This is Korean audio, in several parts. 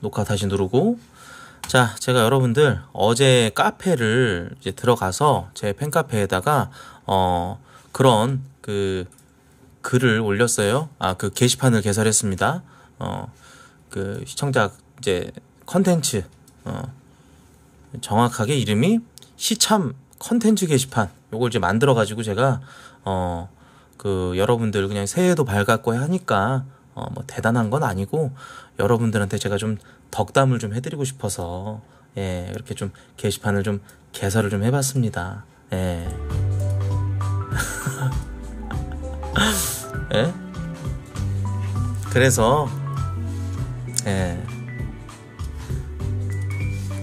녹화 다시 누르고 자 제가 여러분들 어제 카페를 이제 들어가서 제 팬카페에다가 어 그런 그 글을 올렸어요 아 그 게시판을 개설했습니다 어 그 시청자 이제 컨텐츠 어 정확하게 이름이 시참 컨텐츠 게시판 요걸 이제 만들어 가지고 제가 어 그 여러분들 그냥 새해도 밝았고 하니까 어, 뭐 대단한 건 아니고 여러분들한테 제가 좀 덕담을 좀 해드리고 싶어서 예, 이렇게 좀 게시판을 좀 개설을 좀 해봤습니다. 예. 예? 그래서 예.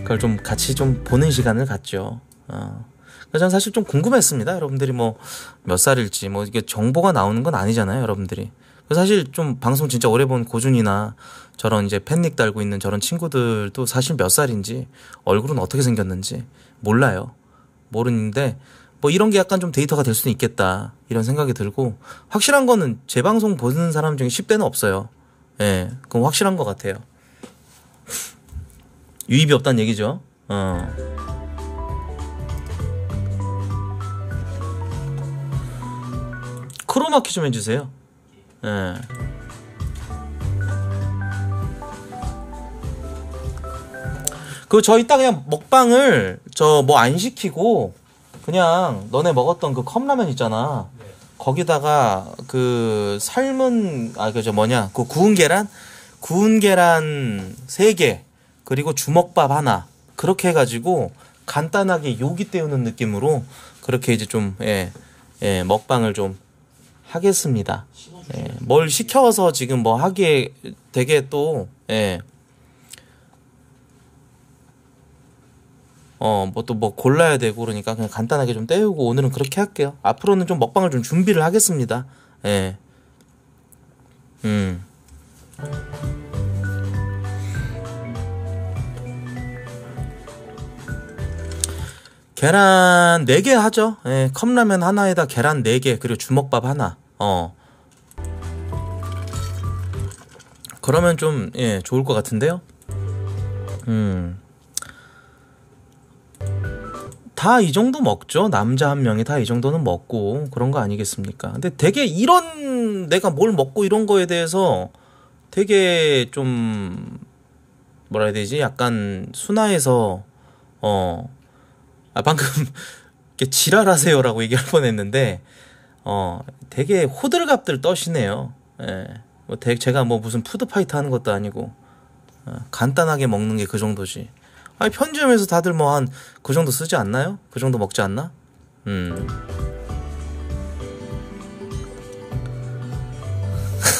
그걸 좀 같이 좀 보는 시간을 갖죠. 어. 저는 사실 좀 궁금했습니다. 여러분들이 뭐 몇 살일지 뭐 이게 정보가 나오는 건 아니잖아요, 여러분들이. 사실 좀 방송 진짜 오래 본 고준이나 저런 이제 팬닉 달고 있는 저런 친구들도 사실 몇 살인지 얼굴은 어떻게 생겼는지 몰라요. 모르는데 뭐 이런 게 약간 좀 데이터가 될 수는 있겠다 이런 생각이 들고 확실한 거는 재 방송 보는 사람 중에 10대는 없어요. 예, 그건 확실한 것 같아요. 유입이 없다는 얘기죠. 어. 크로마키 좀 해주세요. 예. 그 저희 딱 그냥 먹방을 저 뭐 안 시키고 그냥 너네 먹었던 그 컵라면 있잖아. 거기다가 그 삶은 아그저 뭐냐 그 구운 계란 구운 계란 3개 그리고 주먹밥 하나 그렇게 해가지고 간단하게 요기 때우는 느낌으로 그렇게 이제 좀 예, 예 먹방을 좀 하겠습니다. 예, 뭘 시켜서 지금 뭐 하기에 되게 또, 예. 어, 뭐또뭐 뭐 골라야 되고 그러니까 그냥 간단하게 좀 때우고 오늘은 그렇게 할게요. 앞으로는 좀 먹방을 좀 준비를 하겠습니다. 예. 음. 계란 4개 하죠. 예, 컵라면 하나에다 계란 4개, 그리고 주먹밥 하나. 어. 그러면 좀, 예, 좋을 것 같은데요? 음. 다 이 정도 먹죠. 남자 한 명이 다 이 정도는 먹고 그런 거 아니겠습니까? 근데 되게 이런 내가 뭘 먹고 이런 거에 대해서 되게 좀 뭐라 해야 되지? 약간 순화해서 어. 아 방금 이렇게 지랄하세요라고 얘기할 뻔했는데 어 되게 호들갑들 떠시네요. 예. 뭐 대, 제가 뭐 무슨 푸드파이터 하는 것도 아니고 어, 간단하게 먹는 게 그 정도지. 아니 편의점에서 다들 뭐 한 그 정도 쓰지 않나요? 그 정도 먹지 않나? 음.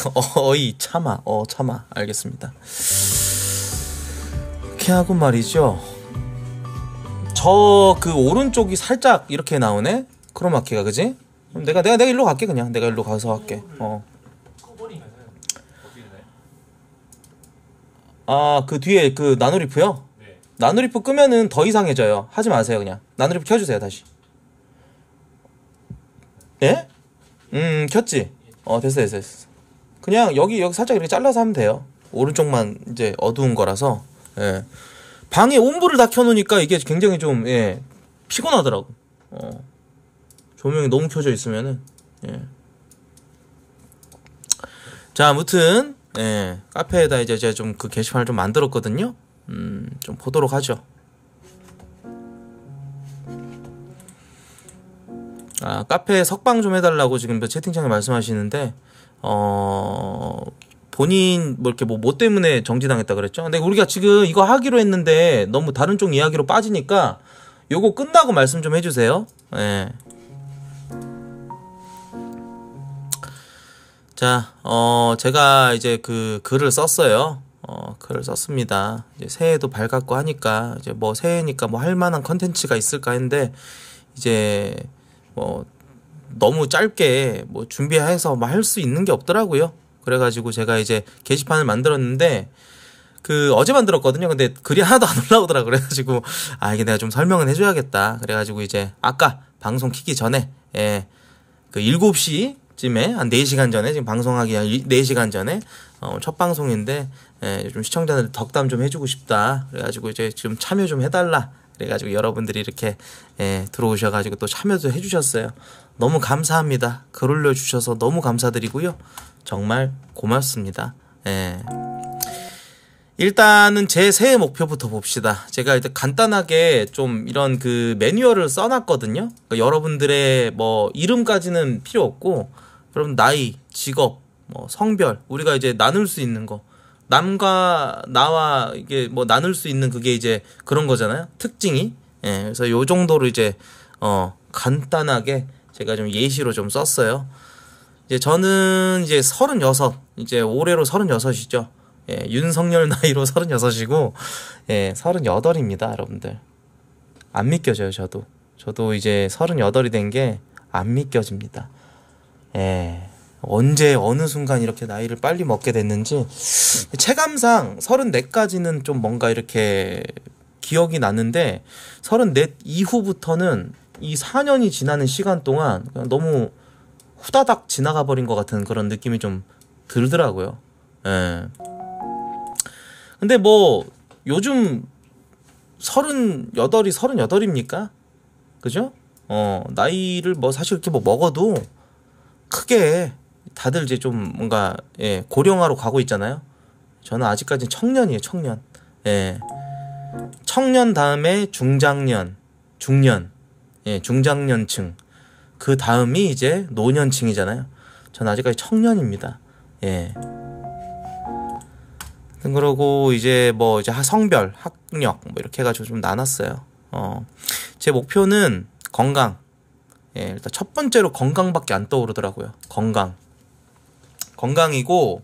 어이 참아 어 참아 알겠습니다. 이렇게 하고 말이죠. 저 그 오른쪽이 살짝 이렇게 나오네 크로마키가 그지? 내가 내가 내가 일로 갈게 그냥 내가 일로 가서 할게. 어. 아, 그 뒤에 그나누리프요 네. 나누리프 끄면은 더 이상해져요. 하지 마세요, 그냥. 나누리프 켜주세요, 다시. 예? 음, 켰지? 어, 됐어, 됐어, 됐어. 그냥 여기, 여기 살짝 이렇게 잘라서 하면 돼요. 오른쪽만 이제 어두운 거라서. 예. 방에 온불을 다 켜놓으니까 이게 굉장히 좀, 예, 피곤하더라고. 어. 조명이 너무 켜져 있으면은, 예. 자, 아무튼, 네, 카페에다 이제 제가 좀 그 게시판을 좀 만들었거든요. 음, 좀 보도록 하죠. 아, 카페에 석방 좀 해달라고 지금 채팅창에 말씀하시는데, 어, 본인 뭐 이렇게 뭐, 뭐 때문에 정지당했다 그랬죠? 근데 우리가 지금 이거 하기로 했는데 너무 다른 쪽 이야기로 빠지니까 요거 끝나고 말씀 좀 해주세요. 예. 네. 자, 어, 제가 이제 그 글을 썼어요. 어, 글을 썼습니다. 이제 새해도 밝았고 하니까, 이제 뭐 새해니까 뭐 할 만한 컨텐츠가 있을까 했는데, 이제 뭐 너무 짧게 뭐 준비해서 뭐할 수 있는 게 없더라고요. 그래가지고 제가 이제 게시판을 만들었는데, 그 어제 만들었거든요. 근데 글이 하나도 안 올라오더라. 그래가지고, 아, 이게 내가 좀 설명을 해줘야겠다. 그래가지고 이제 아까 방송 키기 전에, 예, 그 7시 쯤에 한 4시간 전에 지금 방송하기 한 4시간 전에 어, 첫 방송인데 예, 좀 시청자들 덕담 좀 해주고 싶다 그래가지고 이제 지금 참여 좀 해달라 그래가지고 여러분들이 이렇게 예, 들어오셔가지고 또 참여도 해주셨어요 너무 감사합니다 글 올려주셔서 너무 감사드리고요 정말 고맙습니다 예. 일단은 제 새해 목표부터 봅시다. 제가 일단 간단하게 좀 이런 그 매뉴얼을 써놨거든요. 그러니까 여러분들의 뭐 이름까지는 필요 없고 여러분 나이, 직업, 뭐 성별 우리가 이제 나눌 수 있는 거 남과 나와 이게 뭐 나눌 수 있는 그게 이제 그런 거잖아요. 특징이. 예, 그래서 요 정도로 이제 어 간단하게 제가 좀 예시로 좀 썼어요. 이제 저는 이제 36 이제 올해로 36이죠. 예, 윤석열 나이로 36이고 예, 38입니다, 여러분들. 안 믿겨져요, 저도. 저도 이제 38이 된 게 안 믿겨집니다. 예. 언제 어느 순간 이렇게 나이를 빨리 먹게 됐는지 체감상 34까지는 좀 뭔가 이렇게 기억이 나는데 34 이후부터는 이 4년이 지나는 시간 동안 너무 후다닥 지나가 버린 것 같은 그런 느낌이 좀 들더라고요. 예. 근데 뭐 요즘 38이 38입니까? 그죠? 어, 나이를 뭐 사실 이렇게 뭐 먹어도 크게 다들 이제 좀 뭔가 예, 고령화로 가고 있잖아요. 저는 아직까지 청년이에요, 청년. 예. 청년 다음에 중장년, 중년, 예, 중장년층. 그 다음이 이제 노년층이잖아요. 저는 아직까지 청년입니다. 예. 그러고 이제 뭐 이제 성별, 학력 뭐 이렇게 해가지고 좀 나눴어요. 어, 제 목표는 건강, 예, 일단 첫 번째로 건강밖에 안 떠오르더라고요. 건강. 건강이고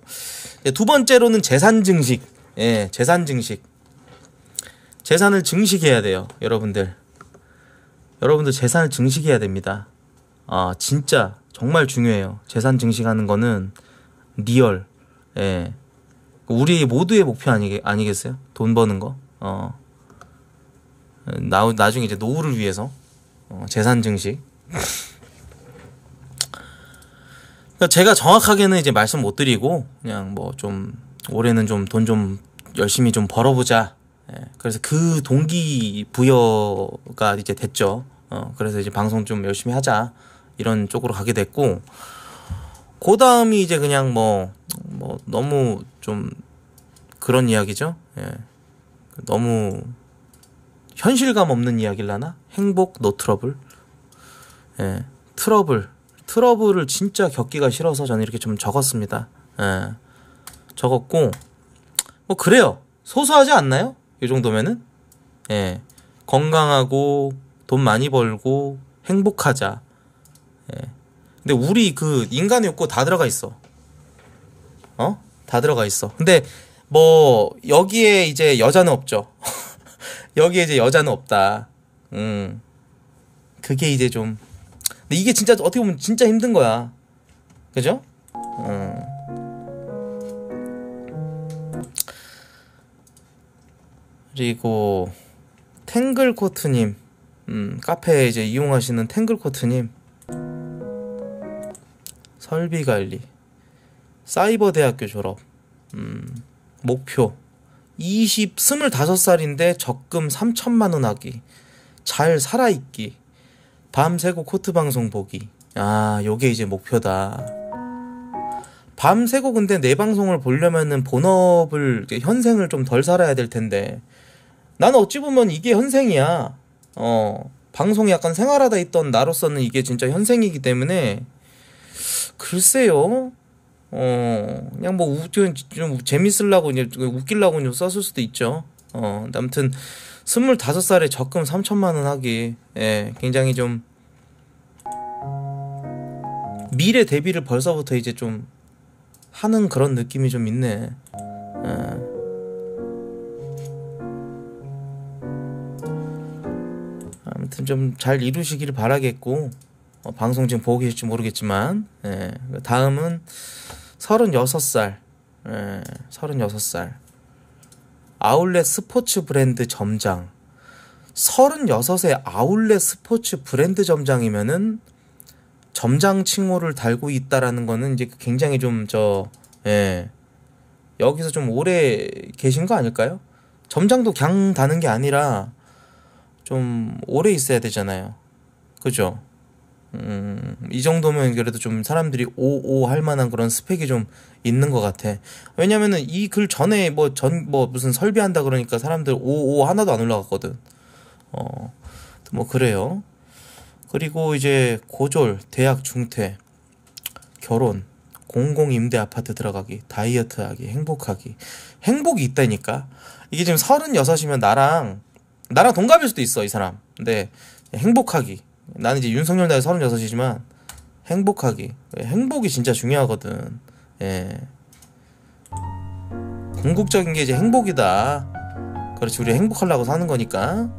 예, 두 번째로는 재산 증식. 예, 재산 증식. 재산을 증식해야 돼요, 여러분들. 여러분들 재산을 증식해야 됩니다. 아, 진짜 정말 중요해요. 재산 증식하는 거는 리얼. 예. 우리 모두의 목표 아니, 아니겠어요? 돈 버는 거. 어. 나, 나중에 이제 노후를 위해서 어, 재산 증식. 그러니까 제가 정확하게는 이제 말씀 못 드리고 그냥 뭐 좀 올해는 좀 돈 좀 열심히 좀 벌어보자. 예, 그래서 그 동기 부여가 이제 됐죠. 어, 그래서 이제 방송 좀 열심히 하자 이런 쪽으로 가게 됐고 그 다음이 이제 그냥 뭐뭐 뭐 너무 좀 그런 이야기죠. 예, 너무 현실감 없는 이야기라나 행복 노 트러블. 예, 트러블 트러블을 진짜 겪기가 싫어서 저는 이렇게 좀 적었습니다. 예, 적었고 뭐 그래요 소소하지 않나요? 이 정도면은 예, 건강하고 돈 많이 벌고 행복하자. 예. 근데 우리 그 인간의 욕구 다 들어가 있어. 어? 다 들어가 있어. 근데 뭐 여기에 이제 여자는 없죠. 여기에 이제 여자는 없다. 음. 그게 이제 좀 근데 이게 진짜 어떻게 보면 진짜 힘든 거야. 그죠? 어. 그리고 탱글코트님 음, 카페 이제 이용하시는 탱글코트님 설비관리 사이버대학교 졸업 음, 목표 20, 25살인데 적금 3천만원 하기 잘 살아있기 밤새고 코트 방송 보기. 아, 요게 이제 목표다. 밤새고 근데 내 방송을 보려면은 본업을, 현생을 좀 덜 살아야 될 텐데. 나는 어찌 보면 이게 현생이야. 어, 방송이 약간 생활하다 있던 나로서는 이게 진짜 현생이기 때문에, 글쎄요. 어, 그냥 뭐, 우, 좀, 좀 재밌으려고, 이제 웃기려고 좀 썼을 수도 있죠. 어, 아무튼, 2 5 살에 적금 3천만원 하기 예, 굉장히 좀 미래 대비를 벌써부터 이제 좀 하는 그런 느낌이 좀 있네 예. 아무튼 좀 잘 이루시길 바라겠고 어, 방송 지금 보고 계실지 모르겠지만 예, 다음은 36살 예, 36살 아울렛 스포츠 브랜드 점장. 36세 아울렛 스포츠 브랜드 점장이면은 점장 칭호를 달고 있다라는 거는 이제 굉장히 좀 저, 예. 여기서 좀 오래 계신 거 아닐까요? 점장도 강 다는 게 아니라 좀 오래 있어야 되잖아요. 그죠? 음, 이 정도면 그래도 좀 사람들이 오오 할 만한 그런 스펙이 좀 있는 것 같아. 왜냐면은 이 글 전에 뭐 전 뭐 무슨 설비한다 그러니까 사람들 오 오 하나도 안 올라갔거든. 어, 뭐 그래요. 그리고 이제 고졸, 대학 중퇴, 결혼, 공공 임대 아파트 들어가기, 다이어트 하기, 행복하기. 행복이 있다니까. 이게 지금 서른여섯이면 나랑 나랑 동갑일 수도 있어, 이 사람. 근데 행복하기. 나는 이제 윤석열 나이 서른여섯이지만 행복하기. 행복이 진짜 중요하거든. 예. 궁극적인 게 이제 행복이다. 그렇지, 우리 행복하려고 사는 거니까.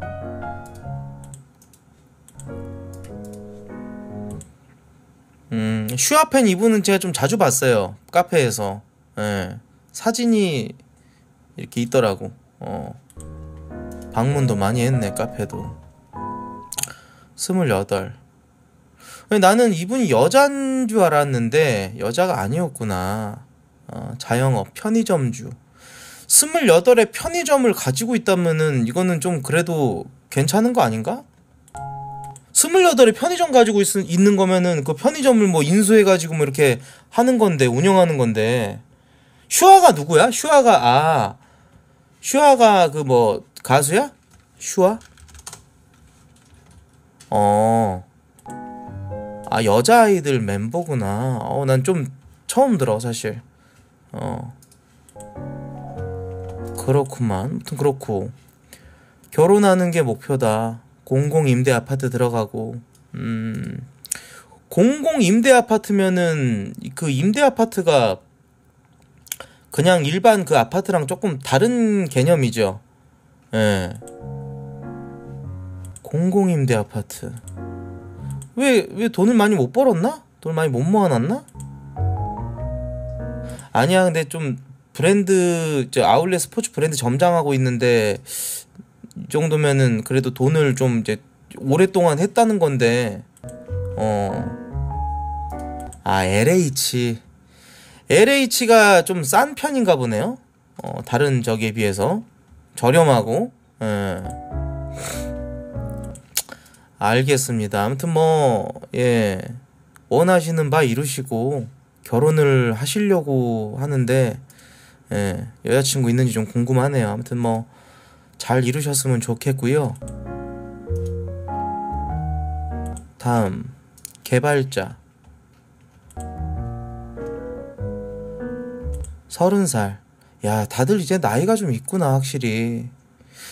음, 슈아펜 이분은 제가 좀 자주 봤어요. 카페에서. 예. 사진이 이렇게 있더라고. 어. 방문도 많이 했네, 카페도. 스물여덟. 나는 이분이 여잔 줄 알았는데 여자가 아니었구나. 어, 자영업, 편의점주. 28에 편의점을 가지고 있다면은 이거는 좀 그래도 괜찮은 거 아닌가? 28에 편의점 가지고 있, 있는 거면은 그 편의점을 뭐 인수해가지고 뭐 이렇게 하는 건데, 운영하는 건데. 슈아가 누구야? 슈아가, 아. 슈아가 그 뭐 가수야? 슈아? 어. 아 여자아이들 멤버구나 어난 좀 처음 들어 사실 어 그렇구만 아무튼 그렇고 결혼하는 게 목표다 공공 임대 아파트 들어가고 음 공공 임대 아파트면은 그 임대 아파트가 그냥 일반 그 아파트랑 조금 다른 개념이죠 예 공공임대 아파트 왜, 왜 돈을 많이 못 벌었나? 돈을 많이 못 모아놨나? 아니야, 근데 좀 브랜드, 저 아울렛 스포츠 브랜드 점장하고 있는데, 이 정도면은 그래도 돈을 좀 이제 오랫동안 했다는 건데, 어. 아, LH. LH가 좀 싼 편인가 보네요. 어, 다른 저기에 비해서. 저렴하고, 예. 알겠습니다. 아무튼 뭐, 예, 원하시는 바 이루시고 결혼을 하시려고 하는데, 예, 여자친구 있는지 좀 궁금하네요. 아무튼 뭐, 잘 이루셨으면 좋겠고요. 다음, 개발자. 서른 살. 야, 다들 이제 나이가 좀 있구나, 확실히.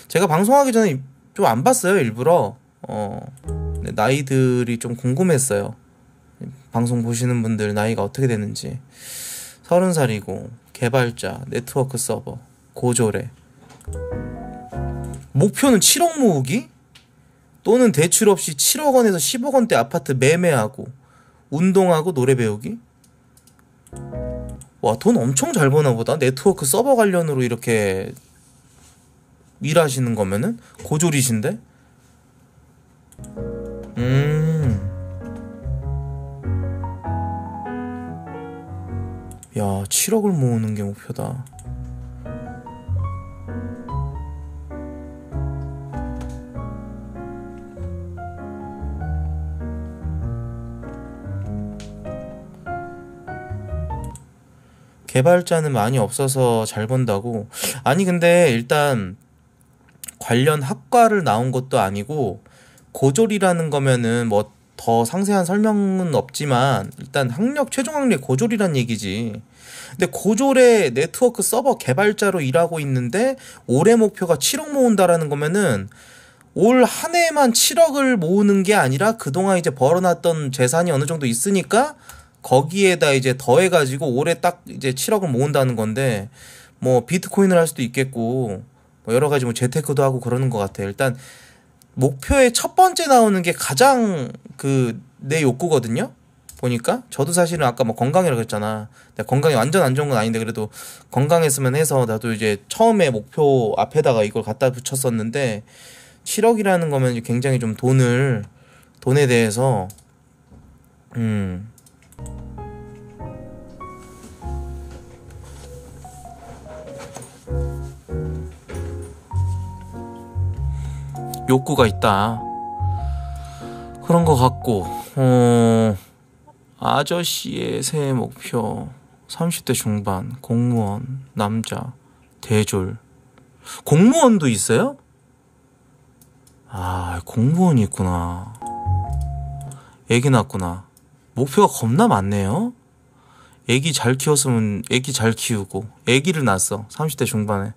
제가 방송하기 전에 좀 안 봤어요, 일부러. 어, 나이들이 좀 궁금했어요. 방송 보시는 분들 나이가 어떻게 되는지. 서른 살이고, 개발자, 네트워크 서버, 고졸에. 목표는 7억 모으기? 또는 대출 없이 7억 원에서 10억 원대 아파트 매매하고, 운동하고 노래 배우기? 와, 돈 엄청 잘 버나 보다. 네트워크 서버 관련으로 이렇게 일하시는 거면은 고졸이신데? 음. 야, 7억을 모으는 게 목표다. 개발자는 많이 없어서 잘 번다고. 아니, 근데 일단 관련 학과를 나온 것도 아니고 고졸이라는 거면은 뭐 더 상세한 설명은 없지만 일단 학력 최종 학력 고졸이란 얘기지. 근데 고졸의 네트워크 서버 개발자로 일하고 있는데 올해 목표가 7억 모은다라는 거면은 올 한 해만 7억을 모으는 게 아니라 그동안 이제 벌어놨던 재산이 어느 정도 있으니까 거기에다 이제 더해가지고 올해 딱 이제 7억을 모은다는 건데 뭐 비트코인을 할 수도 있겠고 뭐 여러 가지 뭐 재테크도 하고 그러는 것 같아요. 일단 목표에첫 번째 나오는 게 가장 그 내 욕구거든요. 보니까 저도 사실은 아까 뭐 건강이라고 했잖아. 내 건강이 완전 안 좋은 건 아닌데 그래도 건강했으면 해서 나도 이제 처음에 목표 앞에다가 이걸 갖다 붙였었는데 7억이라는 거면 굉장히 좀 돈을 돈에 대해서 음 욕구가 있다. 그런 것 같고, 어, 아저씨의 새해 목표. 30대 중반, 공무원, 남자, 대졸. 공무원도 있어요? 아, 공무원이 있구나. 애기 낳았구나. 목표가 겁나 많네요? 애기 잘 키웠으면 애기 잘 키우고, 애기를 낳았어. 30대 중반에.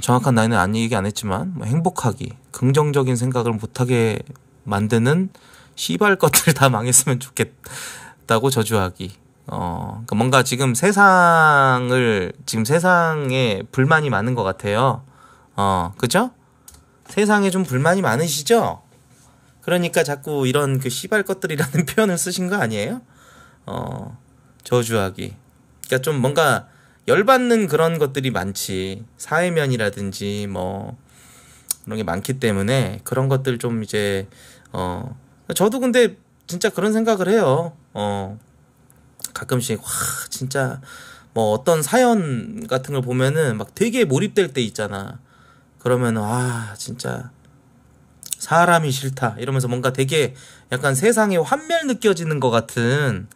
정확한 나이는 안 얘기 안 했지만 뭐 행복하기, 긍정적인 생각을 못하게 만드는 시발 것들 다 망했으면 좋겠다고 저주하기. 어, 그러니까 뭔가 지금 세상을 지금 세상에 불만이 많은 것 같아요. 어, 그죠? 세상에 좀 불만이 많으시죠? 그러니까 자꾸 이런 그 시발 것들이라는 표현을 쓰신 거 아니에요? 어, 저주하기. 그러니까 좀 뭔가 열받는 그런 것들이 많지. 사회면이라든지 뭐 그런 게 많기 때문에 그런 것들 좀 이제 어 저도 근데 진짜 그런 생각을 해요. 어 가끔씩 와 진짜 뭐 어떤 사연 같은 걸 보면은 막 되게 몰입될 때 있잖아. 그러면 와 진짜 사람이 싫다 이러면서 뭔가 되게 약간 세상에 환멸 느껴지는 것 같은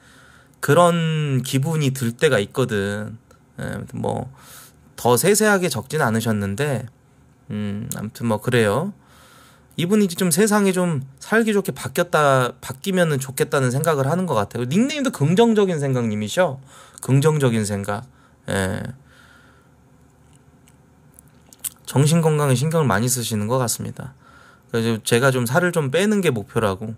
그런 기분이 들 때가 있거든. 예, 아무튼 뭐더 세세하게 적진 않으셨는데 음 아무튼 뭐 그래요. 이분이 좀 세상이 좀 살기 좋게 바뀌었다 바뀌면은 좋겠다는 생각을 하는 것 같아요. 닉네임도 긍정적인 생각님이셔. 긍정적인 생각. 예. 정신 건강에 신경을 많이 쓰시는 것 같습니다. 그래서 제가 좀 살을 좀 빼는 게 목표라고.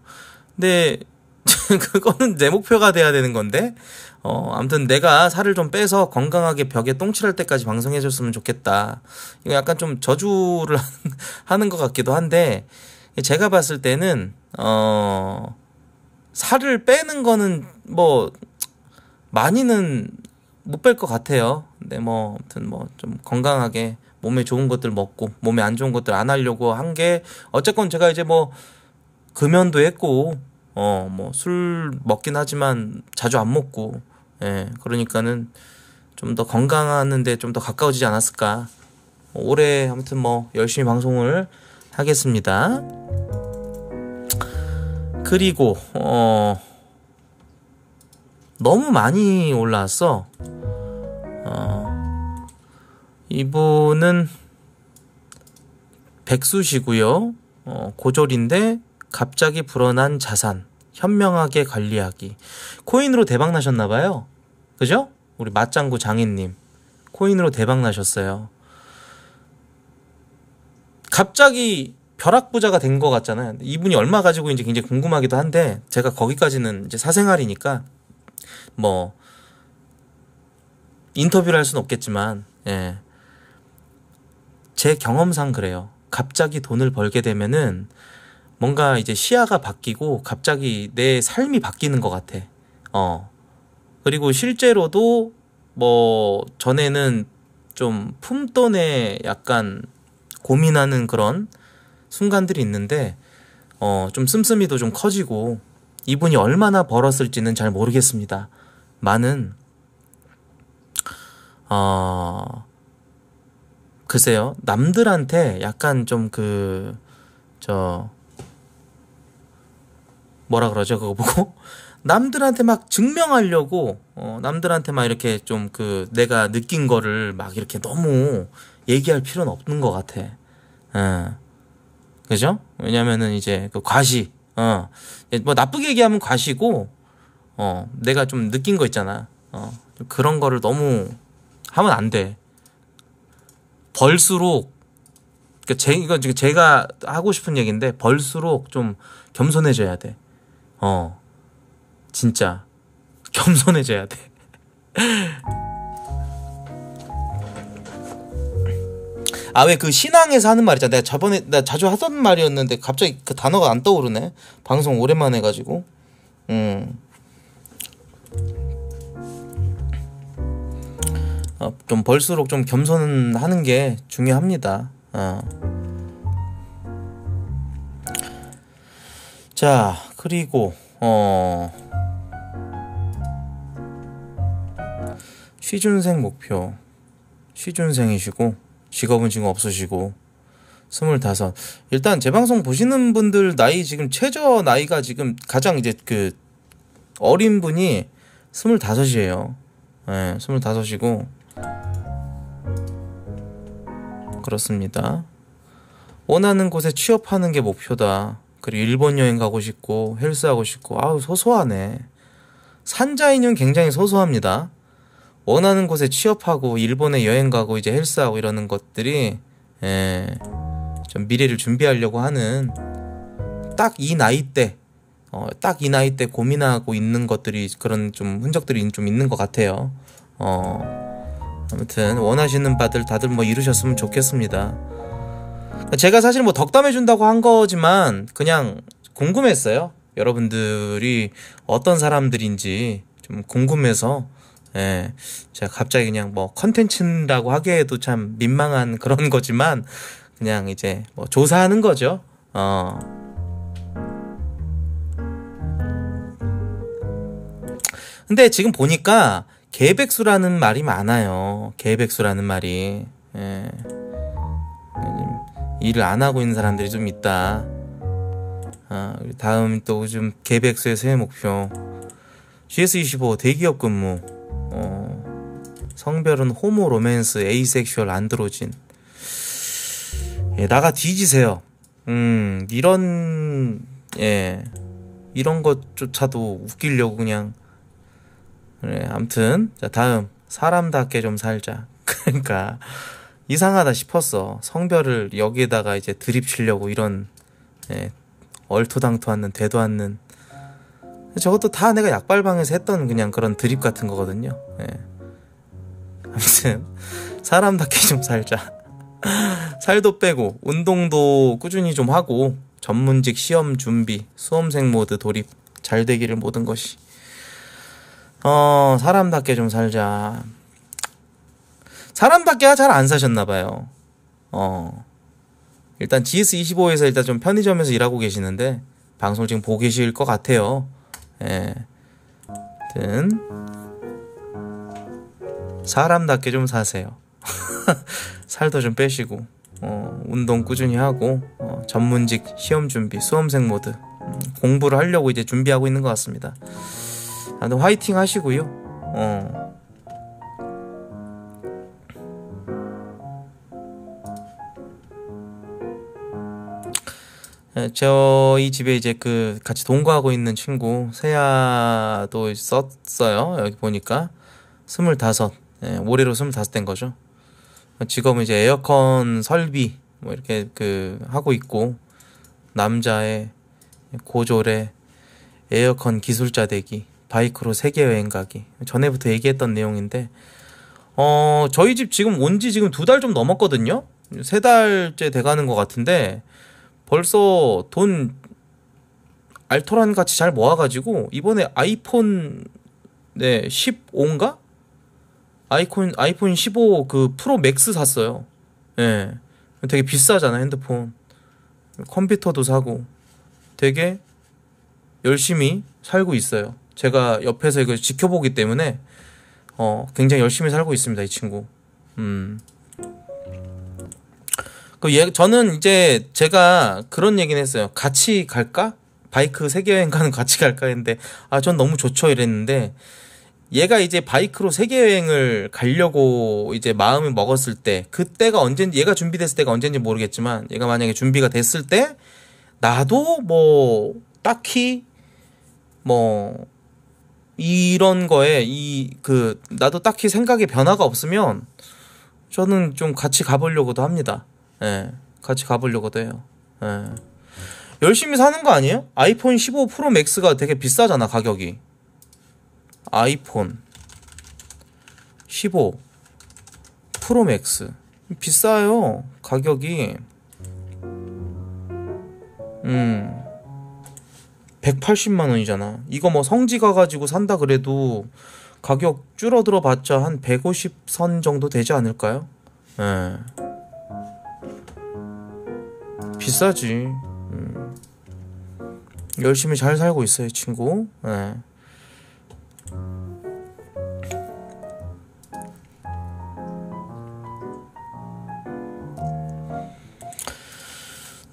근데 그거는 내 목표가 돼야 되는 건데 어 아무튼 내가 살을 좀 빼서 건강하게 벽에 똥칠할 때까지 방송해줬으면 좋겠다 이거 약간 좀 저주를 하는 것 같기도 한데 제가 봤을 때는 어 살을 빼는 거는 뭐 많이는 못 뺄 것 같아요 근데 뭐 아무튼 뭐 좀 건강하게 몸에 좋은 것들 먹고 몸에 안 좋은 것들 안 하려고 한 게 어쨌건 제가 이제 뭐 금연도 했고 어, 뭐, 술 먹긴 하지만 자주 안 먹고, 예, 그러니까는 좀 더 건강하는데 좀 더 가까워지지 않았을까. 뭐 올해 아무튼 뭐, 열심히 방송을 하겠습니다. 그리고, 어, 너무 많이 올라왔어. 어, 이분은 백수시고요. 어, 고졸인데 갑자기 불어난 자산, 현명하게 관리하기. 코인으로 대박 나셨나봐요. 그죠? 우리 맞장구 장인님. 코인으로 대박 나셨어요. 갑자기 벼락부자가 된 것 같잖아요. 이분이 얼마 가지고 이제 굉장히 궁금하기도 한데, 제가 거기까지는 이제 사생활이니까, 뭐, 인터뷰를 할 수는 없겠지만, 예. 제 경험상 그래요. 갑자기 돈을 벌게 되면은, 뭔가 이제 시야가 바뀌고 갑자기 내 삶이 바뀌는 것 같아. 어. 그리고 실제로도 뭐 전에는 좀 품돈에 약간 고민하는 그런 순간들이 있는데 어, 좀 씀씀이도 좀 커지고 이분이 얼마나 벌었을지는 잘 모르겠습니다. 많은 어 글쎄요 남들한테 약간 좀그저 뭐라 그러죠? 그거 보고 남들한테 막 증명하려고 어, 남들한테 막 이렇게 좀 그 내가 느낀 거를 막 이렇게 너무 얘기할 필요는 없는 것 같아. 예. 그죠? 왜냐면은 이제 그 과시. 어. 뭐 나쁘게 얘기하면 과시고 어, 내가 좀 느낀 거 있잖아. 어. 그런 거를 너무 하면 안 돼. 벌수록 그러니까 제 이건 제가 하고 싶은 얘기인데 벌수록 좀 겸손해져야 돼. 어, 진짜 겸손해져야 돼. 아 왜 그 신앙에서 하는 말 있잖아 내가 저번에 나 자주 하던 말이었는데 갑자기 그 단어가 안 떠오르네 방송 오랜만에 해가지고 음. 어, 좀 벌수록 좀 겸손하는 게 중요합니다. 어. 자, 그리고 어 취준생 목표 취준생이시고 직업은 지금 없으시고 스물다섯 일단 재 방송 보시는 분들 나이 지금 최저 나이가 지금 가장 이제 그 어린 분이 스물다섯이에요 예, 스물다섯이고 그렇습니다 원하는 곳에 취업하는 게 목표다 그리고 일본 여행 가고 싶고 헬스하고 싶고 아우 소소하네. 산자인형 굉장히 소소합니다. 원하는 곳에 취업하고 일본에 여행 가고 이제 헬스하고 이러는 것들이 예, 좀 미래를 준비하려고 하는 딱 이 나이 때, 어, 딱 이 나이 때 고민하고 있는 것들이 그런 좀 흔적들이 좀 있는 것 같아요. 어, 아무튼 원하시는 바들 다들 뭐 이루셨으면 좋겠습니다. 그러니까 제가 사실 뭐 덕담해 준다고 한 거지만 그냥 궁금했어요. 여러분들이 어떤 사람들인지 좀 궁금해서 예, 제가 갑자기 그냥 뭐 컨텐츠라고 하기에도 참 민망한 그런 거지만 그냥 이제 뭐 조사하는 거죠. 어. 근데 지금 보니까 개백수라는 말이 많아요. 개백수라는 말이. 예. 일을 안 하고 있는 사람들이 좀 있다. 아, 다음 또좀 개백수의 새해 목표. GS25 대기업 근무. 어, 성별은 호모 로맨스 에이섹슈얼 안드로진. 예, 나가 뒤지세요. 음, 이런 예. 이런 것조차도 웃기려고 그냥 그래, 암튼 자, 다음 사람답게 좀 살자. 그러니까 이상하다 싶었어. 성별을 여기에다가 이제 드립치려고 이런 예, 얼토당토 않는 대도 않는 저것도 다 내가 약발방에서 했던 그냥 그런 드립 같은 거거든요. 예. 아무튼 사람답게 좀 살자. 살도 빼고 운동도 꾸준히 좀 하고 전문직 시험 준비, 수험생 모드 돌입 잘 되기를 모든 것이. 어, 사람답게 좀 살자. 사람답게 잘안 사셨나 봐요. 어. 일단 GS25에서 일단 좀 편의점에서 일하고 계시는데 방송 지금 보고 계실 것 같아요. 예. 하 사람답게 좀 사세요. 살도 좀 빼시고 어, 운동 꾸준히 하고 어, 전문직 시험 준비 수험생 모드 음, 공부를 하려고 이제 준비하고 있는 것 같습니다. 아무 화이팅 하시고요. 어. 예, 저희 집에 이제 그 같이 동거하고 있는 친구 세아도 썼어요. 여기 보니까 스물다섯 예, 올해로 스물다섯 된 거죠. 직업은 이제 에어컨 설비 뭐 이렇게 그 하고 있고 남자의 고졸의 에어컨 기술자 되기 바이크로 세계 여행 가기 전에부터 얘기했던 내용인데 어 저희 집 지금 온 지 지금 두 달 좀 넘었거든요. 세 달째 돼가는 것 같은데. 벌써 돈 알토란 같이 잘 모아가지고 이번에 아이폰 네 15인가 아이콘 아이폰 15 그 프로 맥스 샀어요. 예, 되게 비싸잖아 핸드폰. 컴퓨터도 사고 되게 열심히 살고 있어요. 제가 옆에서 이걸 지켜보기 때문에 어, 굉장히 열심히 살고 있습니다 이 친구. 음. 그 예, 저는 이제 제가 그런 얘기는 했어요. 같이 갈까? 바이크 세계 여행 가는 거 같이 갈까 했는데 아 전 너무 좋죠 이랬는데 얘가 이제 바이크로 세계 여행을 가려고 이제 마음을 먹었을 때 그때가 언젠지 얘가 준비됐을 때가 언젠지 모르겠지만 얘가 만약에 준비가 됐을 때 나도 뭐 딱히 뭐 이런 거에 이 그 나도 딱히 생각에 변화가 없으면 저는 좀 같이 가보려고도 합니다. 예, 같이 가보려고돼요 예. 열심히 사는 거 아니에요? 아이폰 15 프로 맥스가 되게 비싸잖아 가격이. 아이폰 15 프로 맥스 비싸요 가격이. 음. 180만 원이잖아. 이거 뭐 성지 가가지고 산다 그래도 가격 줄어들어 봤자 한 150선 정도 되지 않을까요? 예. 비싸지. 음. 열심히 잘 살고 있어요, 친구. 네.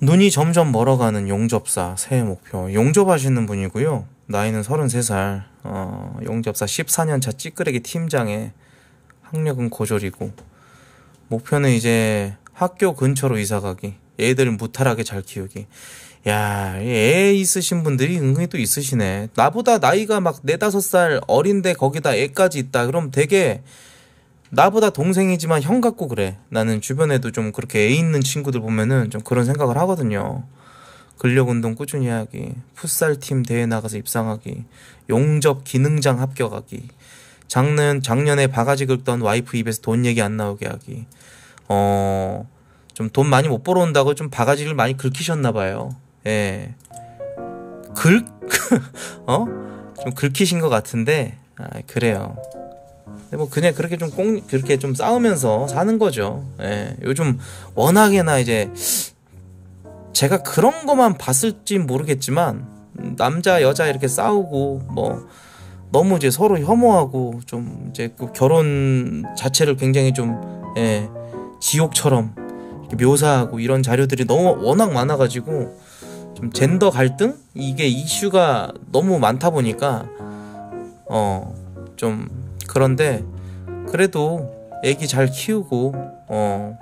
눈이 점점 멀어가는 용접사 새해 목표. 용접하시는 분이고요. 나이는 33살. 어, 용접사 14년차 찌끄레기 팀장의 학력은 고졸이고 목표는 이제 학교 근처로 이사 가기. 애들은 무탈하게 잘 키우기. 야, 애 있으신 분들이 은근히 또 있으시네. 나보다 나이가 막 네다섯 살 어린데 거기다 애까지 있다. 그럼 되게 나보다 동생이지만 형 같고 그래. 나는 주변에도 좀 그렇게 애 있는 친구들 보면은 좀 그런 생각을 하거든요. 근력 운동 꾸준히 하기, 풋살 팀 대회 나가서 입상하기, 용접 기능장 합격하기, 작년 작년에 바가지 긁던 와이프 입에서 돈 얘기 안 나오게 하기. 어, 좀돈 많이 못 벌어온다고 좀 바가지를 많이 긁히셨나 봐요. 예. 긁? 어? 좀 긁히신 것 같은데, 아, 그래요. 근데 뭐 그냥 그렇게 좀 꽁, 그렇게 좀 싸우면서 사는 거죠. 예. 요즘 워낙에나 이제 제가 그런 것만 봤을지 모르겠지만, 남자, 여자 이렇게 싸우고, 뭐, 너무 이제 서로 혐오하고 좀 이제 그 결혼 자체를 굉장히 좀 예, 지옥처럼 묘사하고 이런 자료들이 너무 워낙 많아가지고 좀 젠더 갈등 이게 이슈가 너무 많다 보니까 어 좀 그런데 그래도 애기 잘 키우고 어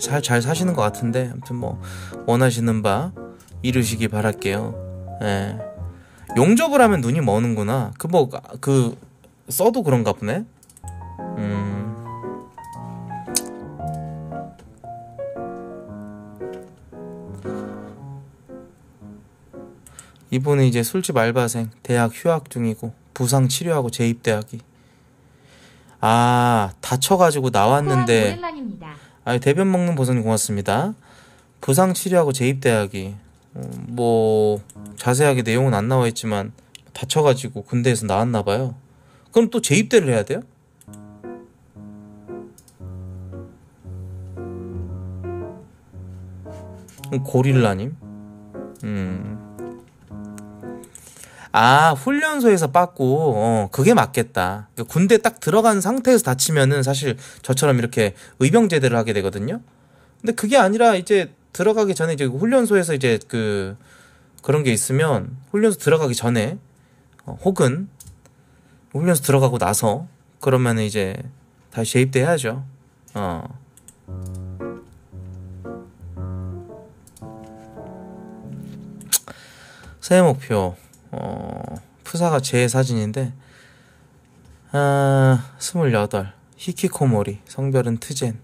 잘 잘 사시는 것 같은데 아무튼 뭐 원하시는 바 이루시기 바랄게요. 예. 용접을 하면 눈이 머는구나. 그 뭐그 뭐, 그 써도 그런가 보네. 음. 이분은 이제 술집 알바생, 대학 휴학 중이고 부상 치료하고 재입대하기. 아, 다쳐가지고 나왔는데. 아, 대변 먹는 보선님 고맙습니다. 부상 치료하고 재입대하기. 음, 뭐 자세하게 내용은 안 나와 있지만 다쳐가지고 군대에서 나왔나 봐요. 그럼 또 재입대를 해야 돼요? 음, 고릴라님? 음. 아 훈련소에서 빠고 어, 그게 맞겠다. 그러니까 군대 딱 들어간 상태에서 다치면은 사실 저처럼 이렇게 의병 제대를 하게 되거든요. 근데 그게 아니라 이제 들어가기 전에 이제 훈련소에서 이제 그 그런 게 있으면 훈련소 들어가기 전에 어, 혹은 훈련소 들어가고 나서 그러면 이제 다시 재입대해야죠. 어. 새해 목표 어, 프사가제 사진인데 아, 28 히키코모리 성별은 트젠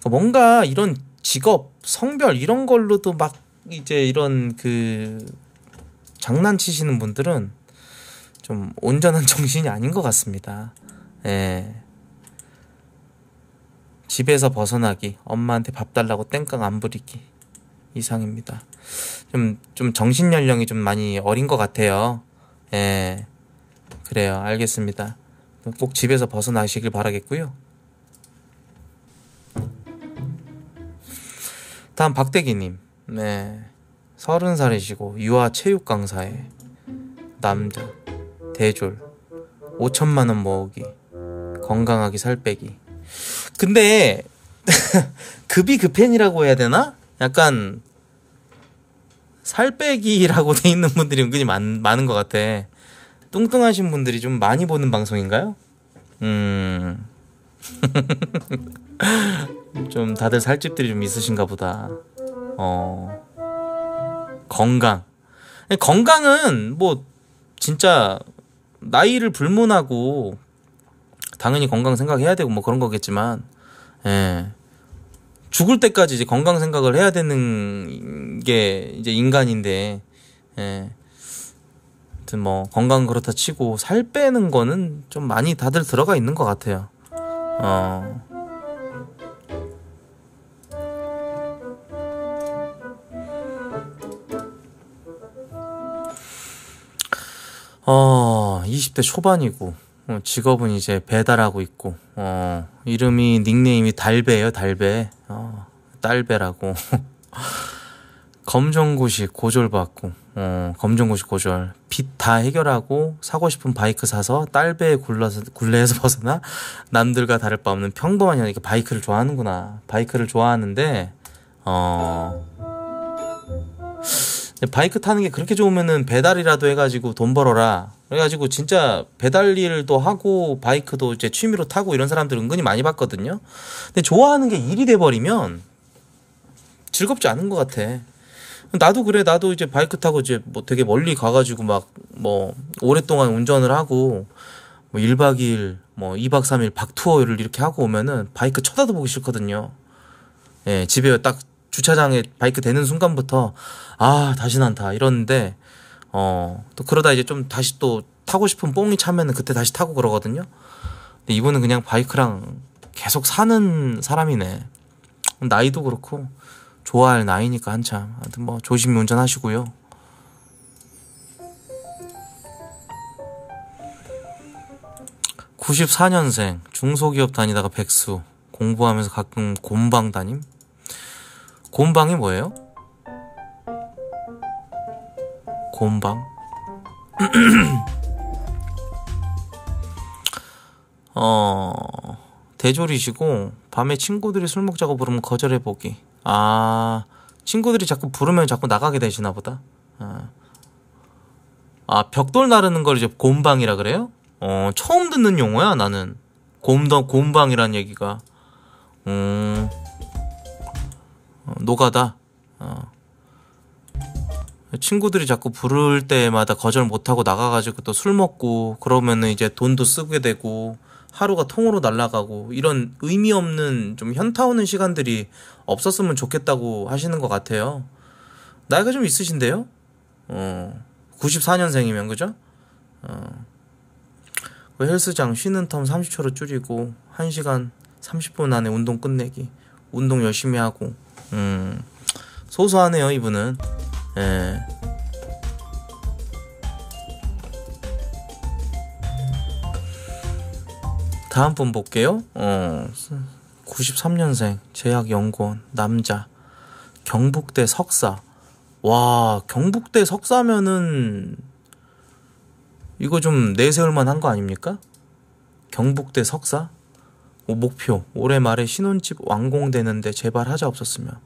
그러니까 뭔가 이런 직업 성별 이런 걸로도 막 이제 이런 그 장난치시는 분들은 좀 온전한 정신이 아닌 것 같습니다. 예. 집에서 벗어나기, 엄마한테 밥 달라고 땡깡 안 부리기. 이상입니다. 좀, 좀 정신 연령이 좀 많이 어린 것 같아요. 예. 그래요. 알겠습니다. 꼭 집에서 벗어나시길 바라겠고요. 다음 박대기님. 네. 서른 살이시고 유아 체육 강사에 남자 대졸 5천만 원 모으기 건강하게 살 빼기. 근데 급이 급행이라고 해야 되나? 약간 살 빼기라고 돼 있는 분들이 은근히 많, 많은 것 같아. 뚱뚱하신 분들이 좀 많이 보는 방송인가요? 음. 좀 다들 살집들이 좀 있으신가 보다. 어. 건강. 건강은 뭐 진짜 나이를 불문하고 당연히 건강 생각해야 되고 뭐 그런 거겠지만 예. 죽을 때까지 이제 건강 생각을 해야 되는 게 이제 인간인데, 예. 아무튼 뭐 건강 그렇다 치고 살 빼는 거는 좀 많이 다들 들어가 있는 것 같아요. 어. 어, 20대 초반이고 어, 직업은 이제 배달하고 있고 어, 이름이 닉네임이 달배예요 달배 어, 딸배라고 검정고시 고졸 받고 어, 검정고시 고졸 빚 다 해결하고 사고 싶은 바이크 사서 딸배에 굴러서 굴레에서 벗어나 남들과 다를 바 없는 평범한 연예인 바이크를 좋아하는구나 바이크를 좋아하는데 어 바이크 타는 게 그렇게 좋으면은 배달이라도 해가지고 돈 벌어라. 그래가지고 진짜 배달 일도 하고 바이크도 이제 취미로 타고 이런 사람들 은근히 많이 봤거든요. 근데 좋아하는 게 일이 돼버리면 즐겁지 않은 것 같아. 나도 그래. 나도 이제 바이크 타고 이제 뭐 되게 멀리 가가지고 막 뭐 오랫동안 운전을 하고 뭐 1박 2일 뭐 2박 3일 박투어를 이렇게 하고 오면은 바이크 쳐다도 보기 싫거든요. 예, 집에 딱 주차장에 바이크 대는 순간부터 아 다시 난다 이러는데 어또 그러다 이제 좀 다시 또 타고 싶은 뽕이 차면은 그때 다시 타고 그러거든요. 근데 이분은 그냥 바이크랑 계속 사는 사람이네. 나이도 그렇고 좋아할 나이니까 한참. 하여튼뭐 조심히 운전하시고요. 9 4년생 중소기업 다니다가 백수 공부하면서 가끔 곰방 다님 곰방이 뭐예요? 곰방? 어, 대졸이시고, 밤에 친구들이 술 먹자고 부르면 거절해보기. 아, 친구들이 자꾸 부르면 자꾸 나가게 되시나 보다. 아. 아, 벽돌 나르는 걸 이제 곰방이라 그래요? 어, 처음 듣는 용어야, 나는. 곰더, 곰방이란 얘기가. 음. 어, 노가다 어. 친구들이 자꾸 부를 때마다 거절 못하고 나가가지고 또 술 먹고 그러면은 이제 돈도 쓰게 되고 하루가 통으로 날라가고 이런 의미 없는 좀 현타오는 시간들이 없었으면 좋겠다고 하시는 것 같아요. 나이가 좀 있으신데요? 어, 94년생이면 그죠? 어, 그 헬스장 쉬는 텀 30초로 줄이고 1시간 30분 안에 운동 끝내기 운동 열심히 하고 음, 소소하네요, 이분은. 예. 다음 분 볼게요. 어, 93년생, 제약연구원, 남자, 경북대 석사. 와, 경북대 석사면은, 이거 좀 내세울만 한거 아닙니까? 경북대 석사? 뭐 목표 올해 말에 신혼집 완공되는데 제발 하자 없었으면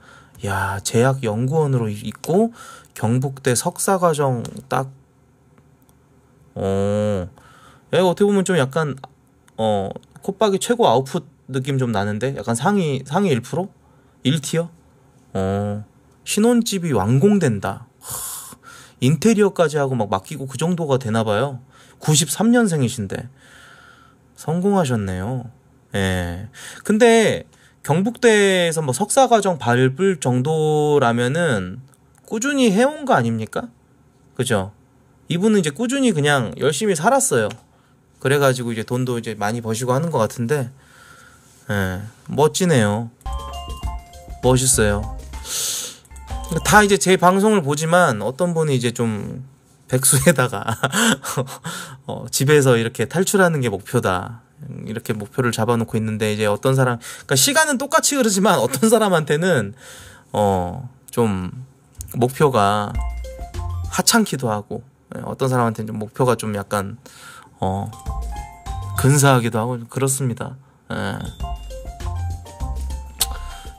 야 제약 연구원으로 있고 경북대 석사과정 딱 어. 야, 예, 어떻게 보면 좀 약간 어 콧박이 최고 아웃풋 느낌 좀 나는데 약간 상위 상위 1% 1티어 어 신혼집이 완공된다 하, 인테리어까지 하고 막 맡기고 그 정도가 되나 봐요 93년생이신데 성공하셨네요 예. 근데 경북대에서 뭐 석사 과정 밟을 정도라면은 꾸준히 해온 거 아닙니까? 그죠? 이분은 이제 꾸준히 그냥 열심히 살았어요. 그래가지고 이제 돈도 이제 많이 버시고 하는 것 같은데, 예, 멋지네요. 멋있어요. 다 이제 제 방송을 보지만 어떤 분이 이제 좀 백수에다가 어, 집에서 이렇게 탈출하는 게 목표다. 이렇게 목표를 잡아놓고 있는데 이제 어떤 사람 그러니까 시간은 똑같이 흐르지만 어떤 사람한테는 어좀 목표가 하찮기도 하고 예, 어떤 사람한테는 좀 목표가 좀 약간 어 근사하기도 하고 그렇습니다. 예.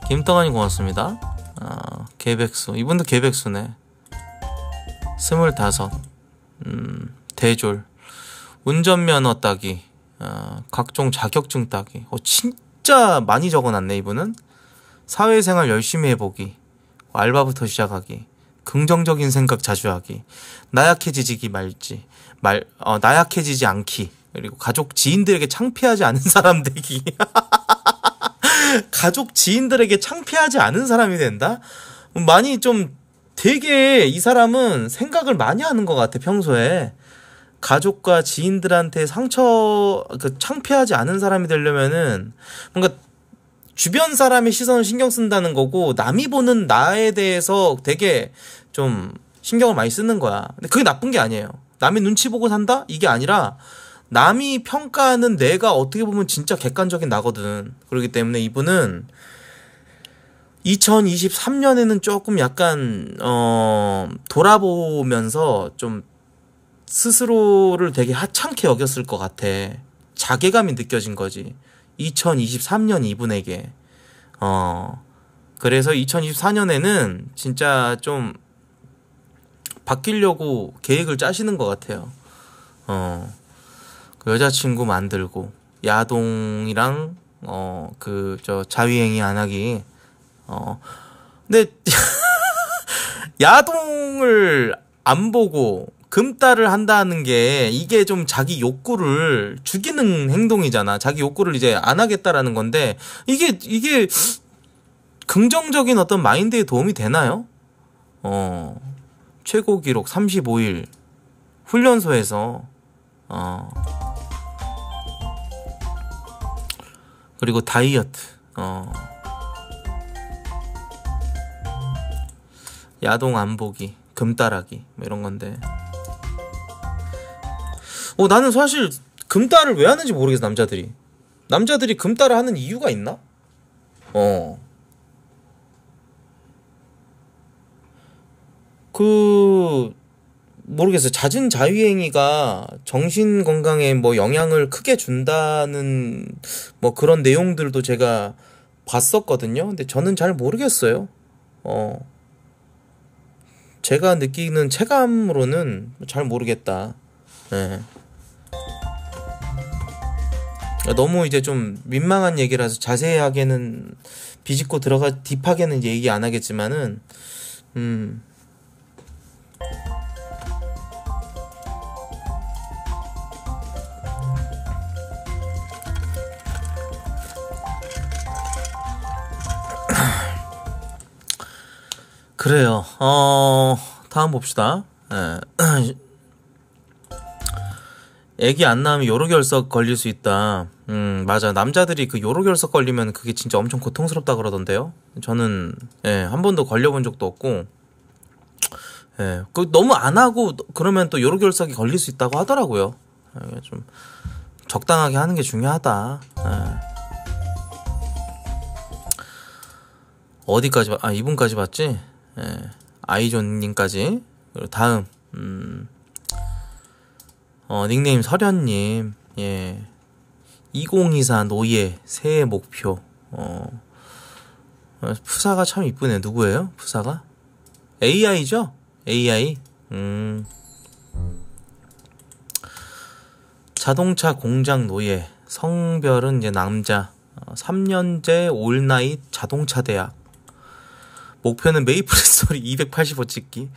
김떡아님 고맙습니다. 아, 개백수 이분도 개백수네. 스물다섯 음, 대졸 운전면허 따기 어, 각종 자격증 따기. 어, 진짜 많이 적어놨네 이분은. 사회생활 열심히 해보기. 알바부터 시작하기. 긍정적인 생각 자주 하기. 나약해지지 말지. 말, 어, 나약해지지 않기. 그리고 가족 지인들에게 창피하지 않은 사람 되기. 가족 지인들에게 창피하지 않은 사람이 된다? 음, 많이 좀 되게 이 사람은 생각을 많이 하는 것 같아, 평소에. 가족과 지인들한테 상처 그 창피하지 않은 사람이 되려면은 뭔가 주변 사람의 시선을 신경 쓴다는 거고 남이 보는 나에 대해서 되게 좀 신경을 많이 쓰는 거야. 근데 그게 나쁜 게 아니에요. 남의 눈치 보고 산다? 이게 아니라 남이 평가하는 내가 어떻게 보면 진짜 객관적인 나거든. 그렇기 때문에 이분은 2023년에는 조금 약간 어 돌아보면서 좀 스스로를 되게 하찮게 여겼을 것 같아. 자괴감이 느껴진 거지. 2023년 이분에게. 어. 그래서 2024년에는 진짜 좀 바뀌려고 계획을 짜시는 것 같아요. 어. 그 여자친구 만들고, 야동이랑, 어, 그, 저, 자위행위 안 하기. 어. 근데, 야동을 안 보고, 금달을 한다는 게 이게 좀 자기 욕구를 죽이는 행동이잖아. 자기 욕구를 이제 안 하겠다라는 건데 이게 이게 긍정적인 어떤 마인드에 도움이 되나요? 어. 최고 기록 35일 훈련소에서 어. 그리고 다이어트. 어. 야동 안 보기, 금따라기 뭐 이런 건데. 어, 나는 사실 금따를 왜 하는지 모르겠어, 남자들이. 남자들이 금따를 하는 이유가 있나? 어. 그, 모르겠어요. 잦은 자유행위가 정신 건강에 뭐 영향을 크게 준다는 뭐 그런 내용들도 제가 봤었거든요. 근데 저는 잘 모르겠어요. 어. 제가 느끼는 체감으로는 잘 모르겠다. 네. 그러니까 너무 이제 좀 민망한 얘기라서 자세하게는 비집고 들어가 딥하게는 얘기 안 하겠지만은 음 그래요. 어, 다음 봅시다. 예. 애기 안나으면 요로결석 걸릴 수 있다. 음, 맞아. 남자들이 그 요로결석 걸리면 그게 진짜 엄청 고통스럽다 그러던데요. 저는 예, 한 번도 걸려본 적도 없고 예, 그 너무 안 하고 그러면 또 요로결석이 걸릴 수 있다고 하더라고요. 좀 적당하게 하는 게 중요하다. 예. 어디까지 아 이분까지 봤지? 예. 아이존님까지 그리고 다음 음. 어, 닉네임 서련님 예. 2024 노예 새해 목표. 어, 푸사가 참 이쁘네. 누구예요? 푸사가? AI죠? AI. 음. 자동차 공장 노예. 성별은 이제 남자. 3년제 어, 올나이 자동차 대학. 목표는 메이플 스토리 285 찍기.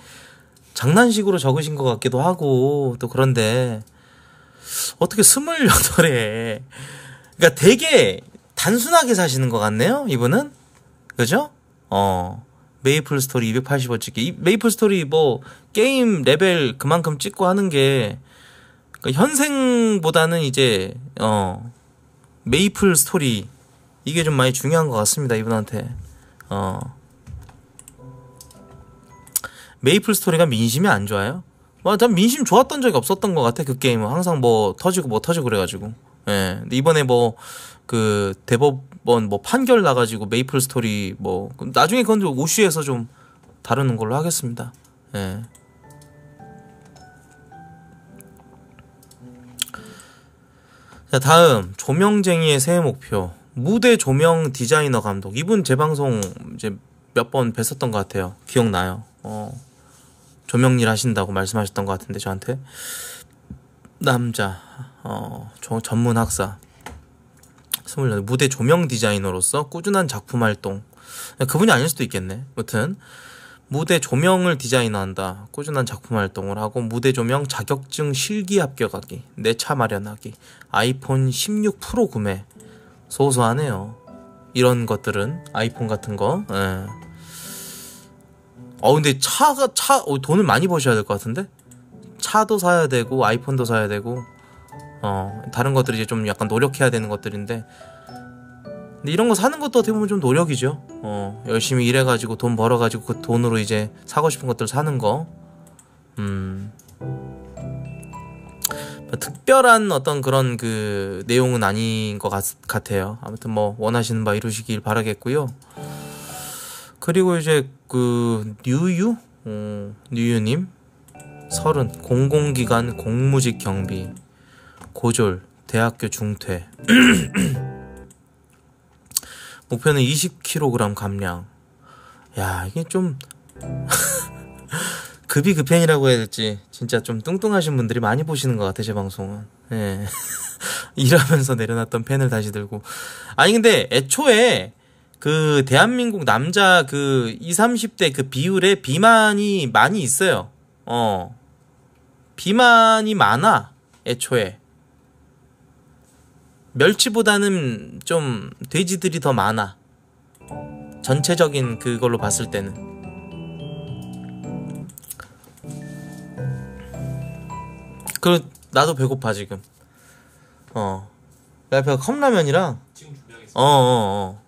장난식으로 적으신 것 같기도 하고 또 그런데 어떻게 스물여 덟에 그러니까 되게 단순하게 사시는 것 같네요 이분은 그죠? 어 메이플 스토리 280원 찍기 메이플 스토리 뭐 게임 레벨 그만큼 찍고 하는 게 그러니까 현생보다는 이제 어 메이플 스토리 이게 좀 많이 중요한 것 같습니다 이분한테 어 메이플 스토리가 민심이 안 좋아요? 와, 뭐, 난 민심 좋았던 적이 없었던 것 같아, 그 게임은. 항상 뭐 터지고 뭐 터지고 그래가지고. 예. 근데 이번에 뭐, 그, 대법원 뭐 판결 나가지고 메이플 스토리 뭐, 나중에 그건 좀 오슈에서 좀 다루는 걸로 하겠습니다. 예. 자, 다음. 조명쟁이의 새해 목표. 무대 조명 디자이너 감독. 이분 재 방송 이제 몇번 뵀었던 것 같아요. 기억나요. 어. 조명일 하신다고 말씀하셨던 것 같은데 저한테 남자 어, 전문 학사 28 무대 조명 디자이너로서 꾸준한 작품 활동 네, 그분이 아닐 수도 있겠네 무튼 무대 조명을 디자인한다 꾸준한 작품 활동을 하고 무대 조명 자격증 실기 합격하기 내 차 마련하기 아이폰 16 프로 구매 소소하네요 이런 것들은 아이폰 같은 거 에. 네. 어 근데 차가 차 어, 돈을 많이 버셔야 될 것 같은데 차도 사야 되고 아이폰도 사야 되고 어 다른 것들이 이제 좀 약간 노력해야 되는 것들인데 근데 이런 거 사는 것도 어떻게 보면 좀 노력이죠 어 열심히 일해가지고 돈 벌어가지고 그 돈으로 이제 사고 싶은 것들 사는 거음 뭐 특별한 어떤 그런 그 내용은 아닌 것 같, 아요 아무튼 뭐 원하시는 바 이루시길 바라겠고요. 그리고 이제 그 뉴유 어, 뉴유님 30 공공기관 공무직 경비 고졸 대학교 중퇴 목표는 20kg 감량 야 이게 좀 급이 급행이라고 해야 될지 진짜 좀 뚱뚱하신 분들이 많이 보시는 것 같아 제 방송은 예 일하면서 내려놨던 펜을 다시 들고 아니 근데 애초에 그 대한민국 남자 그 20, 30대 그 비율에 비만이 많이 있어요. 어. 비만이 많아. 애초에. 멸치보다는 좀 돼지들이 더 많아. 전체적인 그걸로 봤을 때는. 그 나도 배고파 지금. 어. 내 앞에 컵라면이랑 어어어.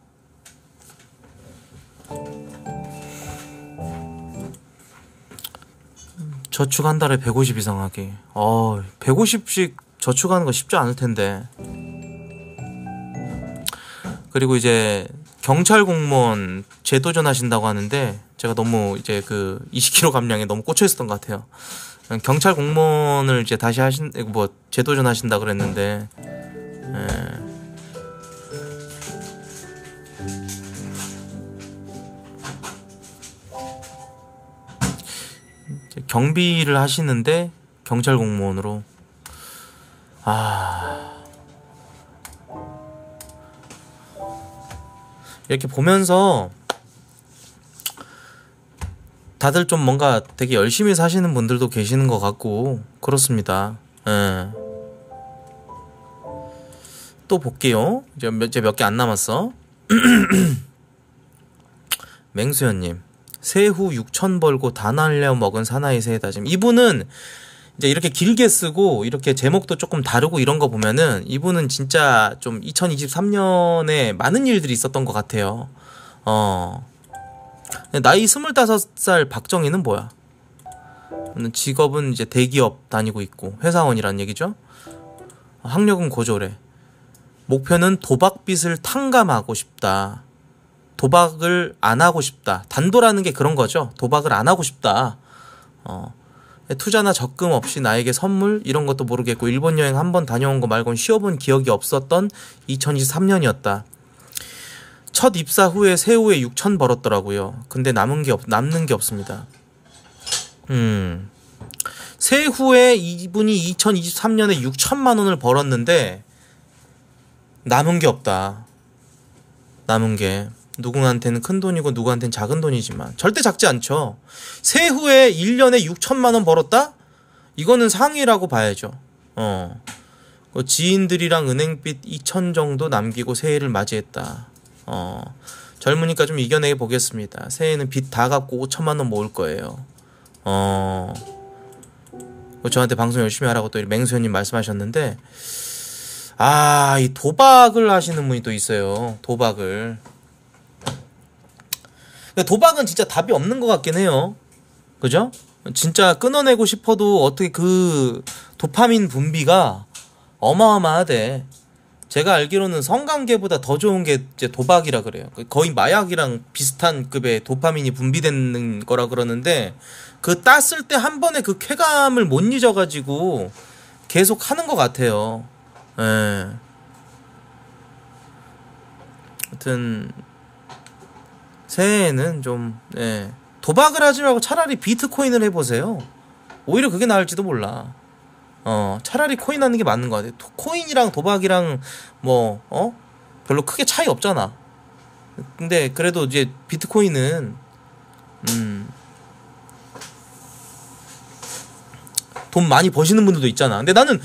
저축 한 달에 150 이상 하기. 어, 150씩 저축하는 거 쉽지 않을 텐데. 그리고 이제 경찰 공무원 재도전하신다고 하는데 제가 너무 이제 그 20kg 감량에 너무 꽂혀 있었던 것 같아요. 경찰 공무원을 이제 다시 하신 뭐 재도전하신다 그랬는데 에. 예. 경비를 하시는데 경찰 공무원으로 아 이렇게 보면서 다들 좀 뭔가 되게 열심히 사시는 분들도 계시는 것 같고 그렇습니다. 예. 또 볼게요. 이제 몇 개 안 남았어. 맹수현님. 세후 6천 벌고 다 날려 먹은 사나이 세다 지금 이분은 이제 이렇게 길게 쓰고 이렇게 제목도 조금 다르고 이런 거 보면은 이분은 진짜 좀 2023년에 많은 일들이 있었던 것 같아요. 어. 나이 25살 박정희는 뭐야? 음, 직업은 이제 대기업 다니고 있고 회사원이란 얘기죠. 학력은 고졸해. 목표는 도박빚을 탕감하고 싶다. 도박을 안 하고 싶다. 단도라는 게 그런 거죠. 도박을 안 하고 싶다. 어, 투자나 적금 없이 나에게 선물 이런 것도 모르겠고 일본 여행 한 번 다녀온 거 말고는 쉬어본 기억이 없었던 2023년이었다. 첫 입사 후에 세후에 6천 벌었더라고요. 근데 남은 게 없, 남는 게 없습니다. 음. 세후에 이분이 2023년에 6천만 원을 벌었는데 남은 게 없다. 남은 게 누구한테는 큰 돈이고 누구한테는 작은 돈이지만 절대 작지 않죠. 세후에 1년에 6천만 원 벌었다? 이거는 상위라고 봐야죠. 어. 그 지인들이랑 은행빚 2천 정도 남기고 새해를 맞이했다. 어. 젊으니까 좀 이겨내 보겠습니다. 새해는빚 다 갚고 5천만 원 모을 거예요. 어. 그 저한테 방송 열심히 하라고 또 맹수현님 말씀하셨는데 아, 이 도박을 하시는 분이 또 있어요. 도박을. 그러니까 도박은 진짜 답이 없는 것 같긴 해요. 그죠? 진짜 끊어내고 싶어도 어떻게 그 도파민 분비가 어마어마하대. 제가 알기로는 성관계보다 더 좋은 게 이제 도박이라 그래요. 그 거의 마약이랑 비슷한 급의 도파민이 분비되는 거라 그러는데 그 땄을 때 한 번에 그 쾌감을 못 잊어가지고 계속 하는 것 같아요. 예. 하여튼 새해에는 좀 예, 도박을 하지 말고 차라리 비트코인을 해보세요. 오히려 그게 나을지도 몰라. 어, 차라리 코인 하는 게 맞는 것 같아요. 코인이랑 도박이랑 뭐, 어? 별로 크게 차이 없잖아. 근데 그래도 이제 비트코인은, 음, 돈 많이 버시는 분들도 있잖아. 근데 나는,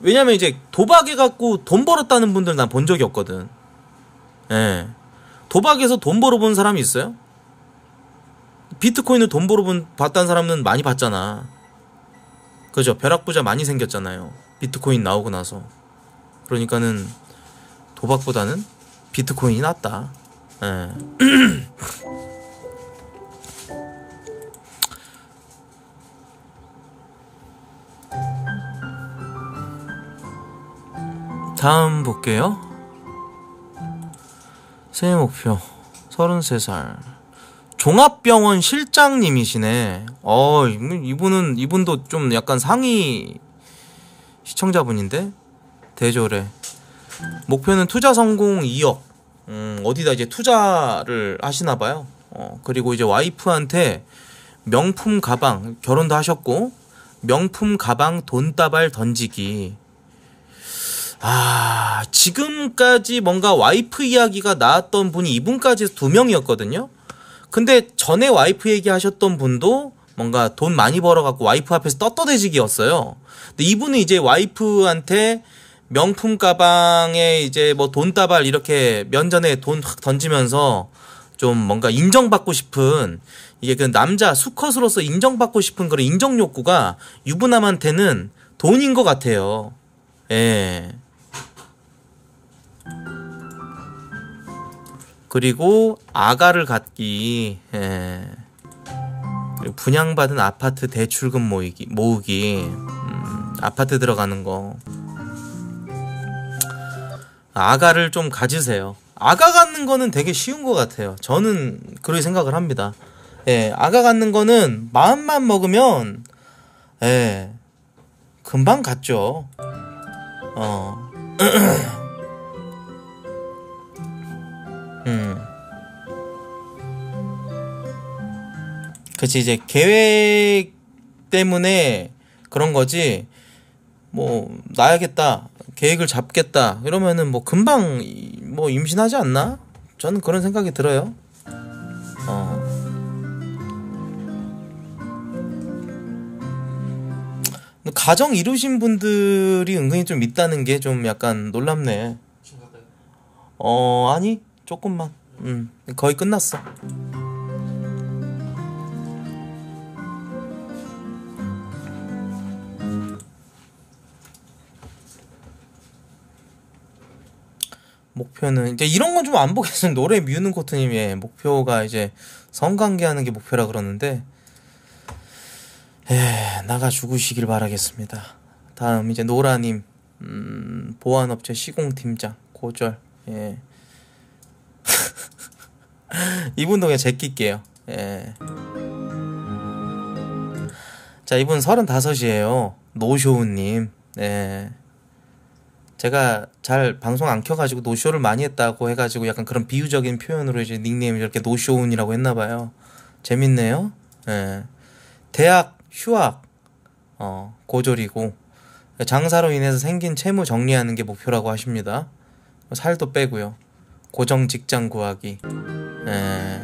왜냐면 이제 도박해갖고 돈 벌었다는 분들 난 본 적이 없거든. 예. 도박에서 돈 벌어본 사람이 있어요? 비트코인을 돈 벌어본 봤다는 사람은 많이 봤잖아. 그죠? 벼락부자 많이 생겼잖아요. 비트코인 나오고 나서. 그러니까는 도박보다는 비트코인이 낫다. 예. 다음 볼게요. 새해 목표 33살 종합병원 실장님이시네. 어 이분은 이분도 좀 약간 상위 시청자분인데 대조래. 목표는 투자 성공 2억. 음, 어디다 이제 투자를 하시나 봐요. 어, 그리고 이제 와이프한테 명품 가방 결혼도 하셨고 명품 가방 돈다발 던지기 아, 지금까지 뭔가 와이프 이야기가 나왔던 분이 이분까지 두 명이었거든요. 근데 전에 와이프 얘기하셨던 분도 뭔가 돈 많이 벌어갖고 와이프 앞에서 떳떳해지기였어요. 근데 이분은 이제 와이프한테 명품 가방에 이제 뭐 돈다발 이렇게 면전에 돈 확 던지면서 좀 뭔가 인정받고 싶은 이게 그 남자 수컷으로서 인정받고 싶은 그런 인정 욕구가 유부남한테는 돈인 것 같아요. 예. 그리고 아가를 갖기 예. 그리고 분양받은 아파트 대출금 모이기, 모으기 음, 아파트 들어가는 거 아가를 좀 가지세요 아가 갖는 거는 되게 쉬운 것 같아요 저는 그렇게 생각을 합니다 예, 아가 갖는 거는 마음만 먹으면 예, 금방 갔죠 어 음. 그치 이제 계획 때문에 그런 거지 뭐 나야겠다 계획을 잡겠다 이러면은 뭐 금방 뭐 임신하지 않나 저는 그런 생각이 들어요 어 가정 이루신 분들이 은근히 좀 있다는 게 좀 약간 놀랍네 어 아니 조금만. 음, 거의 끝났어. 목표는 이제 이런 건 좀 안 보겠어요. 노래 미우는 코트님의 예, 목표가 이제 성관계하는 게 목표라 그러는데 에 예, 나가 죽으시길 바라겠습니다. 다음 이제 노라님 음, 보안업체 시공팀장 고절 예. 이분 동에 제끼게요 예. 자, 이분 35이에요. 노쇼우님. 예. 제가 잘 방송 안 켜가지고 노쇼를 많이 했다고 해가지고 약간 그런 비유적인 표현으로 이제 닉네임이 이렇게 노쇼운이라고 했나봐요. 재밌네요. 예. 대학 휴학, 어, 고졸이고, 장사로 인해서 생긴 채무 정리하는 게 목표라고 하십니다. 살도 빼고요. 고정 직장 구하기. 에... 예.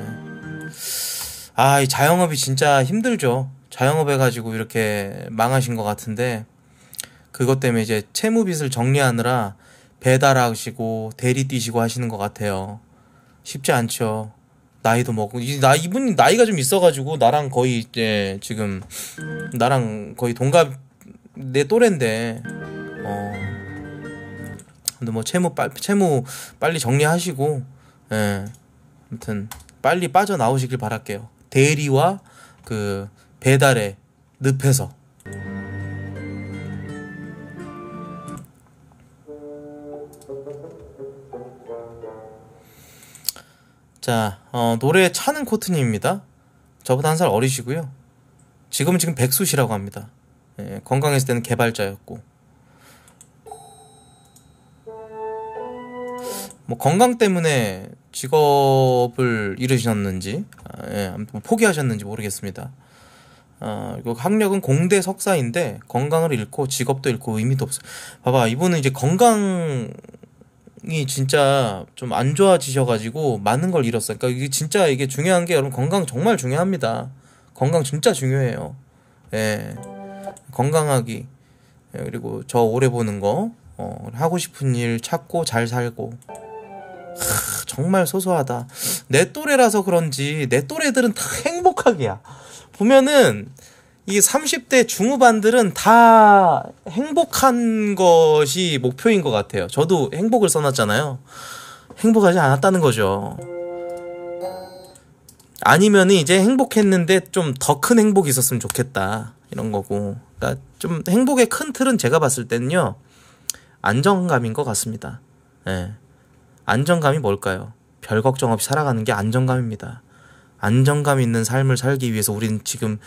아, 이 자영업이 진짜 힘들죠. 자영업 해가지고 이렇게 망하신 것 같은데, 그것 때문에 이제 채무빚을 정리하느라 배달하시고 대리 뛰시고 하시는 것 같아요. 쉽지 않죠. 나이도 먹고, 이, 나, 이분 나이가 좀 있어가지고 나랑 거의 이제 지금, 나랑 거의 동갑, 내 또래인데, 어. 근데 뭐 채무 빨 채무 빨리 정리하시고 예. 아무튼 빨리 빠져 나오시길 바랄게요. 대리와 그 배달의 늪에서. 자, 어, 노래 차는 코트님입니다. 저보다 한 살 어리시고요. 지금은 지금 백수시라고 합니다. 예, 건강했을 때는 개발자였고. 뭐 건강 때문에 직업을 잃으셨는지 아, 예, 뭐 포기하셨는지 모르겠습니다. 어, 그 학력은 공대 석사인데 건강을 잃고 직업도 잃고 의미도 없어요. 봐봐 이분은 이제 건강이 진짜 좀 안 좋아지셔가지고 많은 걸 잃었어요. 그러니까 이게 진짜 이게 중요한 게 여러분 건강 정말 중요합니다. 건강 진짜 중요해요. 예, 건강하기 예, 그리고 저 오래 보는 거 어, 하고 싶은 일 찾고 잘 살고 하, 정말 소소하다. 내 또래라서 그런지 내 또래들은 다 행복하게야. 보면은 이 30대 중후반들은 다 행복한 것이 목표인 것 같아요. 저도 행복을 써놨잖아요. 행복하지 않았다는 거죠. 아니면 이제 행복했는데 좀 더 큰 행복이 있었으면 좋겠다. 이런 거고. 그러니까 좀 행복의 큰 틀은 제가 봤을 때는요. 안정감인 것 같습니다. 예. 안정감이 뭘까요? 별 걱정 없이 살아가는 게 안정감입니다. 안정감 있는 삶을 살기 위해서 우리는 지금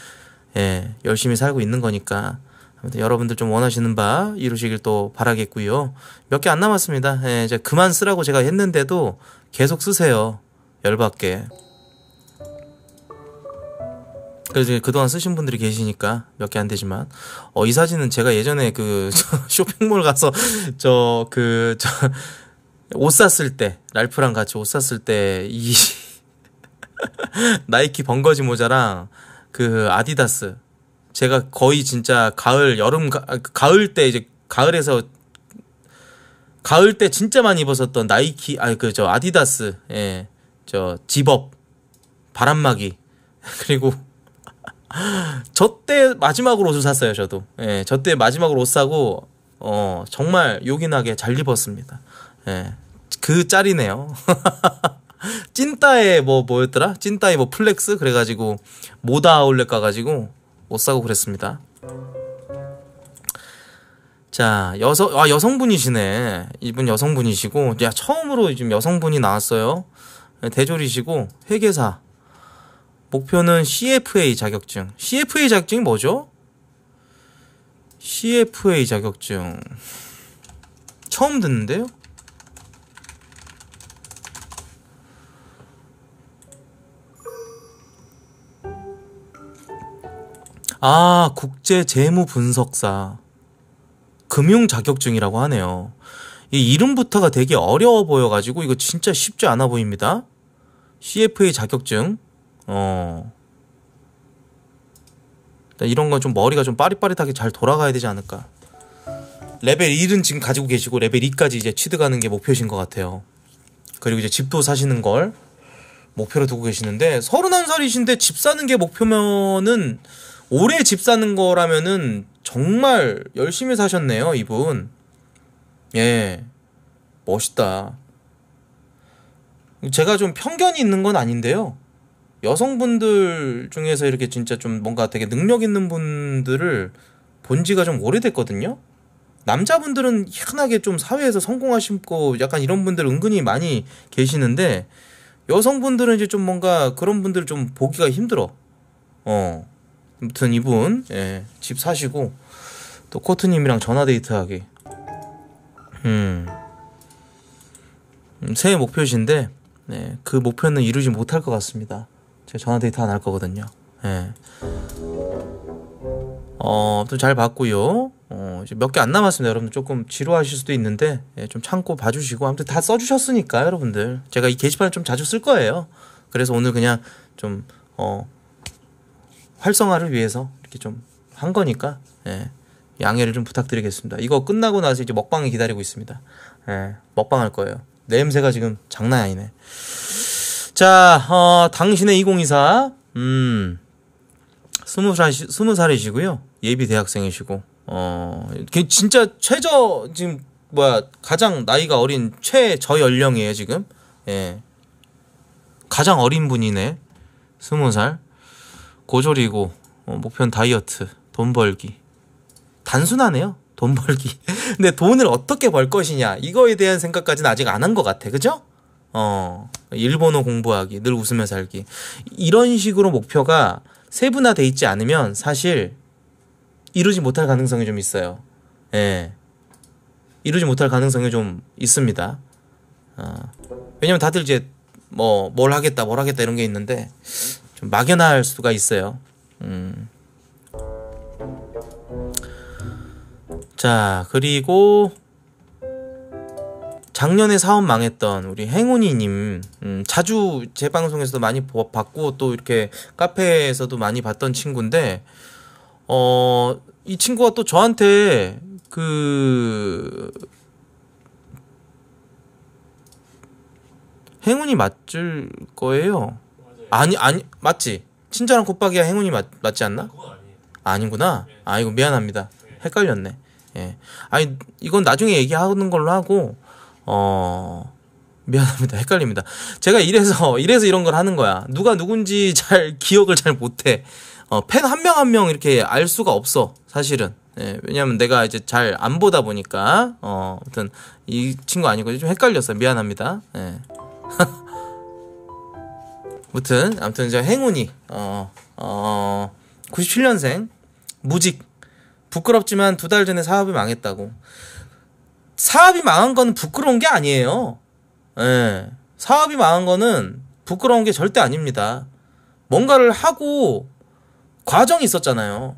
예, 열심히 살고 있는 거니까 아무튼 여러분들 좀 원하시는 바 이루시길 또 바라겠고요. 몇 개 안 남았습니다. 예, 이제 그만 쓰라고 제가 했는데도 계속 쓰세요. 열받게. 그래서 그동안 쓰신 분들이 계시니까 몇 개 안 되지만 어이 사진은 제가 예전에 그 쇼핑몰 가서 저 그저 그, 저, 옷 샀을 때 랄프랑 같이 옷 샀을 때 이 나이키 번거지 모자랑 그 아디다스 제가 거의 진짜 가을 여름 가, 가을 때 이제 가을에서 가을 때 진짜 많이 입었었던 나이키 아그저 아디다스 예저 집업 바람막이 그리고 저 때 마지막으로 옷을 샀어요 저도 예저 때 마지막으로 옷 사고 어 정말 요긴하게 잘 입었습니다 예. 그 짤이네요. 찐따의 뭐 뭐였더라? 찐따의 뭐 플렉스 그래가지고 모다 아울렛 가가지고 못 사고 그랬습니다. 자 여성 아 여성분이시네 이분 여성분이시고 야 처음으로 지금 여성분이 나왔어요 네, 대졸이시고 회계사 목표는 CFA 자격증 CFA 자격증이 뭐죠? CFA 자격증 처음 듣는데요? 아, 국제 재무 분석사. 금융 자격증이라고 하네요. 이 이름부터가 되게 어려워 보여가지고 이거 진짜 쉽지 않아 보입니다. CFA 자격증. 어. 이런 건 좀 머리가 좀 빠릿빠릿하게 잘 돌아가야 되지 않을까. 레벨 1은 지금 가지고 계시고 레벨 2까지 이제 취득하는 게 목표신 것 같아요. 그리고 이제 집도 사시는 걸 목표로 두고 계시는데 31살이신데 집 사는 게 목표면은 올해 집 사는 거라면은 정말 열심히 사셨네요, 이분. 예. 멋있다. 제가 좀 편견이 있는 건 아닌데요. 여성분들 중에서 이렇게 진짜 좀 뭔가 되게 능력 있는 분들을 본 지가 좀 오래됐거든요. 남자분들은 희한하게 좀 사회에서 성공하시고 약간 이런 분들 은근히 많이 계시는데 여성분들은 이제 좀 뭔가 그런 분들 좀 보기가 힘들어. 어. 아무튼 이분 예, 집 사시고 또 코트님이랑 전화 데이트하기. 음. 음 새해 목표신데 네, 그 목표는 이루지 못할 것 같습니다. 제가 전화 데이트 안 할 거거든요. 네. 어, 또 잘 봤고요. 어, 이제 몇 개 안 남았습니다. 여러분들 조금 지루하실 수도 있는데 예, 좀 참고 봐주시고 아무튼 다 써주셨으니까 여러분들 제가 이 게시판을 좀 자주 쓸 거예요. 그래서 오늘 그냥 좀 어, 활성화를 위해서 이렇게 좀 한 거니까 예, 양해를 좀 부탁드리겠습니다. 이거 끝나고 나서 이제 먹방이 기다리고 있습니다. 예, 먹방 할 거예요. 냄새가 지금 장난 아니네. 자, 어, 당신의 2024, 음, 스무 살, 스무 살이시고요. 예비 대학생이시고, 어, 진짜 최저, 지금, 뭐야, 가장 나이가 어린 최저 연령이에요, 지금. 예. 가장 어린 분이네. 스무 살. 고졸이고 어, 목표는 다이어트, 돈 벌기. 단순하네요. 돈 벌기. 근데 돈을 어떻게 벌 것이냐 이거에 대한 생각까지는 아직 안 한 것 같아. 그죠? 어 일본어 공부하기, 늘 웃으며 살기 이런 식으로 목표가 세분화돼 있지 않으면 사실 이루지 못할 가능성이 좀 있어요. 예. 이루지 못할 가능성이 좀 있습니다. 어. 왜냐면 다들 이제 뭐 뭘 하겠다, 뭘 하겠다 이런 게 있는데 좀 막연할 수가 있어요. 음. 자, 그리고 작년에 사업 망했던 우리 행운이님 음, 자주 제 방송에서도 많이 봤고 또 이렇게 카페에서도 많이 봤던 친구인데 어, 이 친구가 또 저한테 그 행운이 맞을 거예요. 아니 아니 맞지? 친절한 곱박이야 행운이 맞, 맞지 않나? 아니구나. 네. 아이거 미안합니다. 네. 헷갈렸네. 예. 아니 이건 나중에 얘기하는 걸로 하고 어 미안합니다. 헷갈립니다. 제가 이래서 이래서 이런 걸 하는 거야. 누가 누군지 잘 기억을 잘 못해. 어, 팬 한 명 한 명 이렇게 알 수가 없어. 사실은. 예, 왜냐면 내가 이제 잘 안 보다 보니까 어, 아무튼 이 친구 아니고 좀 헷갈렸어요. 미안합니다. 예. 무튼 아무튼 저 행운이 어, 어 97년생 무직 부끄럽지만 두 달 전에 사업이 망했다고 사업이 망한 건 부끄러운 게 아니에요. 예. 사업이 망한 거는 부끄러운 게 절대 아닙니다. 뭔가를 하고 과정이 있었잖아요.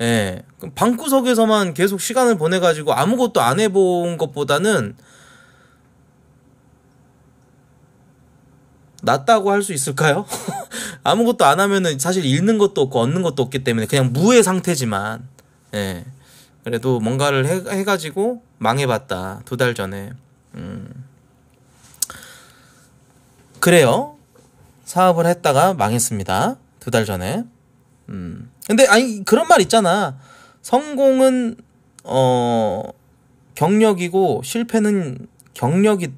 예. 방구석에서만 계속 시간을 보내가지고 아무것도 안 해본 것보다는 낫다고 할 수 있을까요? 아무것도 안 하면은 사실 잃는 것도 없고 얻는 것도 없기 때문에 그냥 무의 상태지만 예. 그래도 뭔가를 해, 가지고 망해봤다 두 달 전에 음. 그래요 사업을 했다가 망했습니다 두 달 전에 음. 근데 아니 그런 말 있잖아 성공은 어 경력이고 실패는 경력이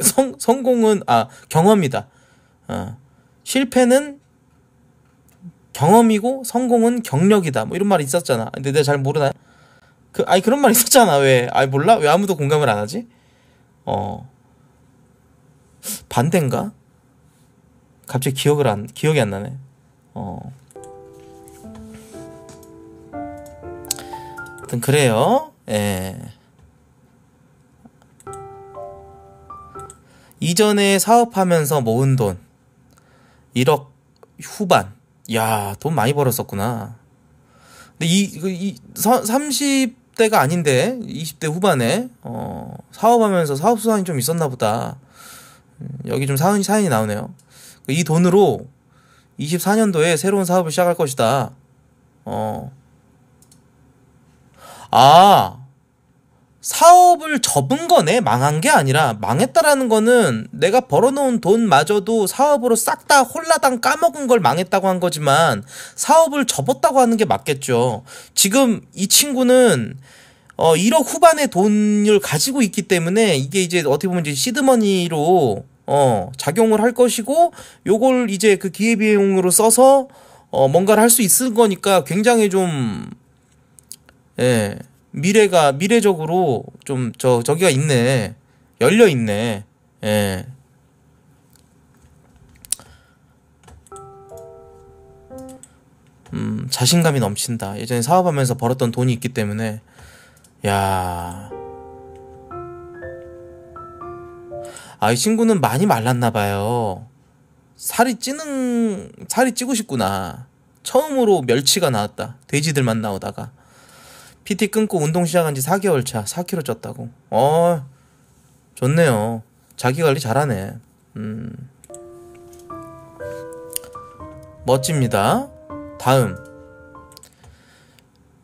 성, 성공은 아 경험이다 어. 실패는 경험이고 성공은 경력이다. 뭐 이런 말이 있었잖아. 근데 내가 잘 모르나? 그 아니 그런 말 있었잖아. 왜? 아니 몰라? 왜 아무도 공감을 안 하지? 어. 반대인가? 갑자기 기억을 안 기억이 안 나네. 어. 하여튼 그래요. 예. 이전에 사업하면서 모은 돈 1억 후반. 야, 돈 많이 벌었었구나. 근데 이, 그 이, 30대가 아닌데, 20대 후반에, 어, 사업하면서 사업수단이 좀 있었나 보다. 음, 여기 좀 사연이, 사연이 나오네요. 그 이 돈으로 24년도에 새로운 사업을 시작할 것이다. 어. 아, 사업을 접은 거네 망한 게 아니라 망했다라는 거는 내가 벌어놓은 돈마저도 사업으로 싹 다 홀라당 까먹은 걸 망했다고 한 거지만 사업을 접었다고 하는 게 맞겠죠 지금 이 친구는 어 1억 후반의 돈을 가지고 있기 때문에 이게 이제 어떻게 보면 이제 시드머니로 어 작용을 할 것이고 요걸 이제 그 기회비용으로 써서 어 뭔가를 할 수 있을 거니까 굉장히 좀 예. 미래가 미래적으로 좀 저 저기가 있네 열려 있네 예. 음, 자신감이 넘친다. 예전에 사업하면서 벌었던 돈이 있기 때문에, 야 아, 이 친구는 많이 말랐나봐요. 살이 찌는, 살이 찌고 싶구나. 처음으로 멸치가 나왔다. 돼지들만 나오다가. PT 끊고 운동 시작한 지 4개월 차 4kg 쪘다고. 어, 좋네요. 자기 관리 잘하네. 음. 멋집니다. 다음.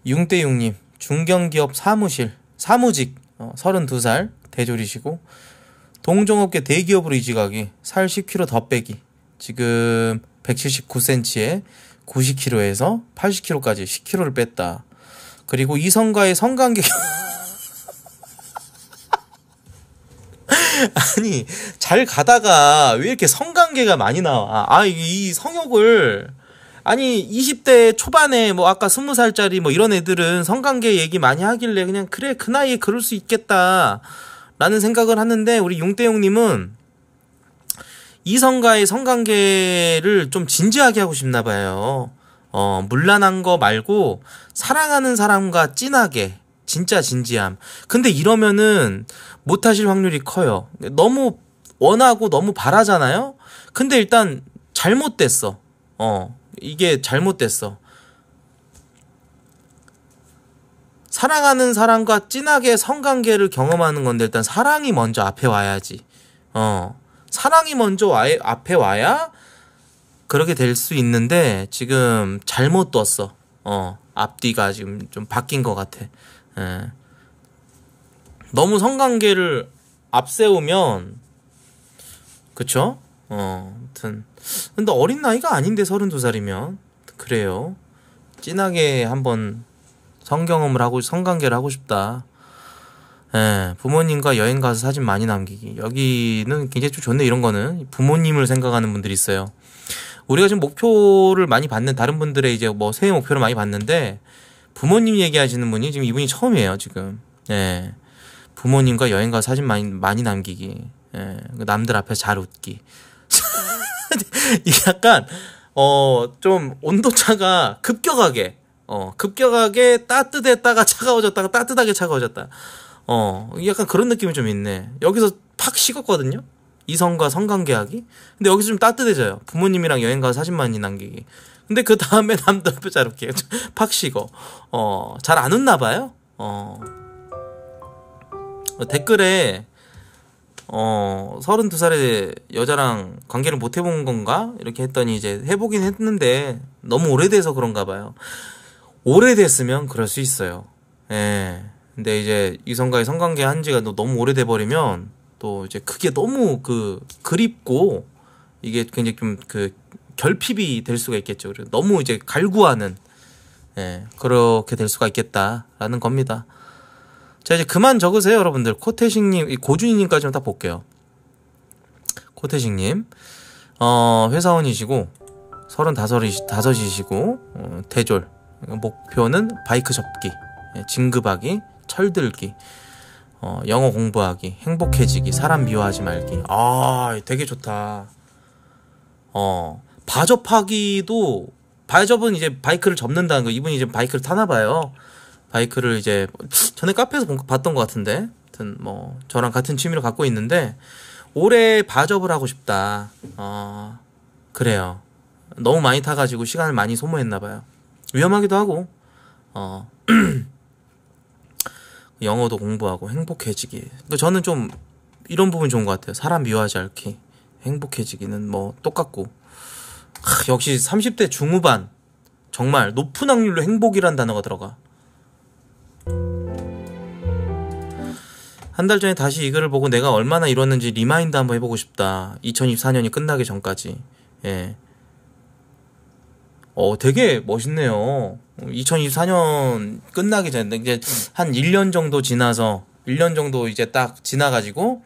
융대6님 중견기업 사무실, 사무직, 어, 32살, 대졸이시고, 동종업계 대기업으로 이직하기, 살 10kg 더 빼기, 지금 179cm에 90kg에서 80kg까지 10kg를 뺐다. 그리고 이성과의 성관계 아니 잘 가다가 왜 이렇게 성관계가 많이 나와 아 이 성욕을 아니 20대 초반에 뭐 아까 20살짜리 뭐 이런 애들은 성관계 얘기 많이 하길래 그냥 그래 그 나이에 그럴 수 있겠다 라는 생각을 하는데 우리 용대용님은 이성과의 성관계를 좀 진지하게 하고 싶나 봐요 어, 물란한 거 말고 사랑하는 사람과 진하게 진짜 진지함. 근데 이러면은 못 하실 확률이 커요. 너무 원하고 너무 바라잖아요. 근데 일단 잘못됐어. 어. 이게 잘못됐어. 사랑하는 사람과 진하게 성관계를 경험하는 건데 일단 사랑이 먼저 앞에 와야지. 어. 사랑이 먼저 와, 앞에 와야 그렇게 될 수 있는데 지금 잘못 떴어. 어 앞뒤가 지금 좀 바뀐 것 같아. 예. 너무 성관계를 앞세우면 그쵸? 어, 아무튼 근데 어린 나이가 아닌데 서른두 살이면 그래요. 진하게 한번 성경험을 하고 성관계를 하고 싶다. 예, 부모님과 여행 가서 사진 많이 남기기. 여기는 굉장히 좋네 이런 거는 부모님을 생각하는 분들이 있어요. 우리가 지금 목표를 많이 받는 다른 분들의 이제 뭐 새해 목표를 많이 받는데 부모님 얘기하시는 분이 지금 이분이 처음이에요 지금. 예. 부모님과 여행 가 사진 많이 많이 남기기. 예. 그 남들 앞에서 잘 웃기. 이게 약간 어좀 온도차가 급격하게 어 급격하게 따뜻했다가 차가워졌다가 따뜻하게 차가워졌다. 어 약간 그런 느낌이 좀 있네. 여기서 팍 식었거든요. 이성과 성관계하기. 근데 여기서 좀 따뜻해져요. 부모님이랑 여행 가서 사진만이 남기기. 근데 그 다음에 남들 앞에 어, 잘 웃게 팍식어. 어, 잘 안 웃나 봐요. 어. 어 댓글에 어, 32살의 여자랑 관계를 못 해본 건가? 이렇게 했더니 이제 해보긴 했는데 너무 오래돼서 그런가 봐요. 오래됐으면 그럴 수 있어요. 예. 근데 이제 이성과의 성관계 한 지가 너무 오래돼 버리면 또 이제 그게 너무 그 그립고 이게 굉장히 좀 그 결핍이 될 수가 있겠죠. 그리고 너무 이제 갈구하는 예, 그렇게 될 수가 있겠다라는 겁니다. 자 이제 그만 적으세요 여러분들 코테식님 고준희님까지는 딱 볼게요. 코테식님 어, 회사원이시고 35이시고 어, 대졸 목표는 바이크 접기, 예, 진급하기, 철들기 어, 영어 공부하기, 행복해지기, 사람 미워하지 말기. 아, 되게 좋다. 어, 바접하기도, 바접은 이제 바이크를 접는다는 거, 이분이 이제 바이크를 타나 봐요. 바이크를 이제, 전에 카페에서 본, 봤던 것 같은데. 하여튼, 뭐, 저랑 같은 취미를 갖고 있는데, 올해 바접을 하고 싶다. 어, 그래요. 너무 많이 타가지고 시간을 많이 소모했나 봐요. 위험하기도 하고, 어, 영어도 공부하고 행복해지기. 그러니까 저는 좀 이런 부분 이 좋은 것 같아요. 사람 미워하지 않기. 행복해지기는 뭐 똑같고. 하, 역시 30대 중후반. 정말 높은 확률로 행복이란 단어가 들어가. 한 달 전에 다시 이 글을 보고 내가 얼마나 이뤘는지 리마인드 한번 해보고 싶다. 2024년이 끝나기 전까지. 예. 어, 되게 멋있네요. 2024년 끝나기 전에 이제 한 1년 정도 지나서 1년 정도 이제 딱 지나가지고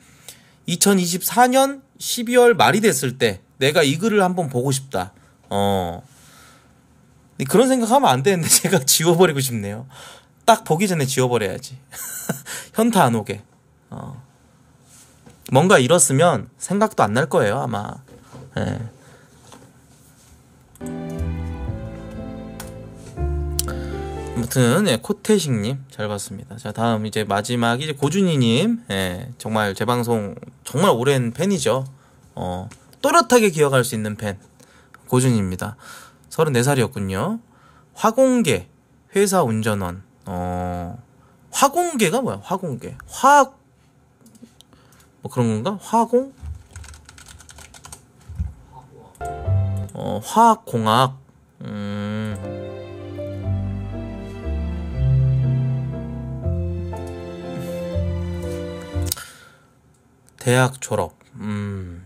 2024년 12월 말이 됐을 때 내가 이 글을 한번 보고 싶다. 어. 그런 생각하면 안 되는데 제가 지워버리고 싶네요. 딱 보기 전에 지워버려야지. 현타 안 오게. 어. 뭔가 잃었으면 생각도 안 날 거예요, 아마. 예. 아무튼 예, 코테식님잘 봤습니다. 자 다음 이제 마지막 이제 고준희님 예, 정말 재 방송 정말 오랜 팬이죠. 어 또렷하게 기억할 수 있는 팬 고준희입니다. 34살이었군요. 화공계 회사 운전원 어 화공계가 뭐야? 화공계 화학뭐 그런 건가? 화공 어 화학공학 음 대학 졸업. 음.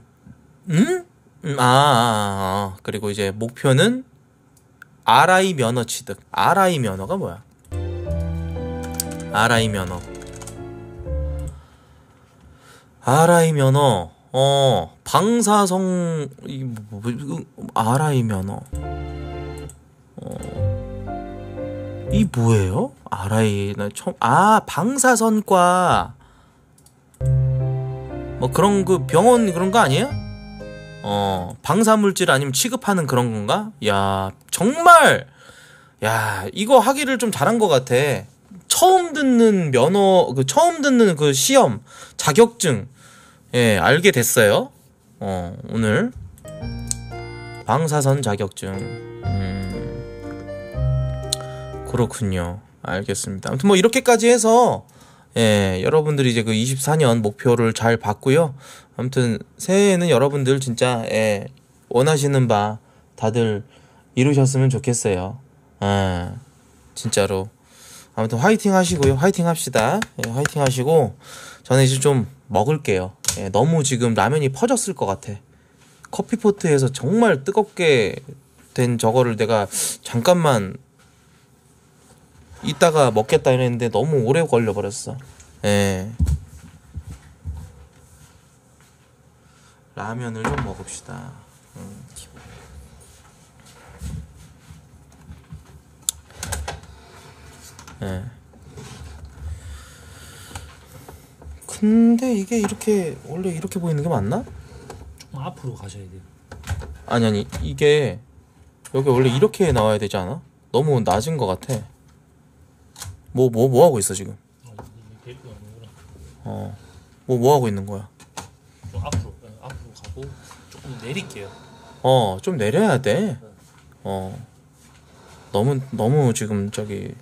음? 음 아, 아, 아, 그리고 이제 목표는 RI 면허 취득. RI 면허가 뭐야? RI 면허. RI 면허. 어, 방사성 이 뭐, RI 뭐, 뭐, 면허. 어. 이 뭐예요? RI 나 처음 아, 방사선과 뭐 그런 그 병원 그런 거 아니에요? 어 방사물질 아니면 취급하는 그런 건가? 야 정말 야 이거 하기를 좀 잘한 것 같아. 처음 듣는 면허 그 처음 듣는 그 시험 자격증 예 알게 됐어요. 어 오늘 방사선 자격증 음, 그렇군요. 알겠습니다. 아무튼 뭐 이렇게까지 해서 예, 여러분들이 이제 그 24년 목표를 잘 봤고요. 아무튼 새해에는 여러분들 진짜 예, 원하시는 바 다들 이루셨으면 좋겠어요. 아, 진짜로. 아무튼 화이팅 하시고요. 화이팅 합시다. 예, 화이팅 하시고 저는 이제 좀 먹을게요. 예, 너무 지금 라면이 퍼졌을 것 같아. 커피포트에서 정말 뜨겁게 된 저거를 내가 잠깐만 이따가 먹겠다 이랬는데 너무 오래 걸려버렸어. 예. 라면을 좀 먹읍시다. 음. 예. 근데 이게 이렇게 원래 이렇게 보이는 게 맞나? 좀 어, 앞으로 가셔야 돼요. 아니 아니 이게 여기 원래 이렇게 나와야 되지 않아? 너무 낮은 것 같아. 뭐, 뭐, 뭐 하고 있어, 지금? 어. 뭐, 뭐 하고 있는 거야? 좀 앞으로, 앞으로 가고 조금 내릴게요. 어, 좀 내려야 돼. 어. 너무, 너무 지금 저기,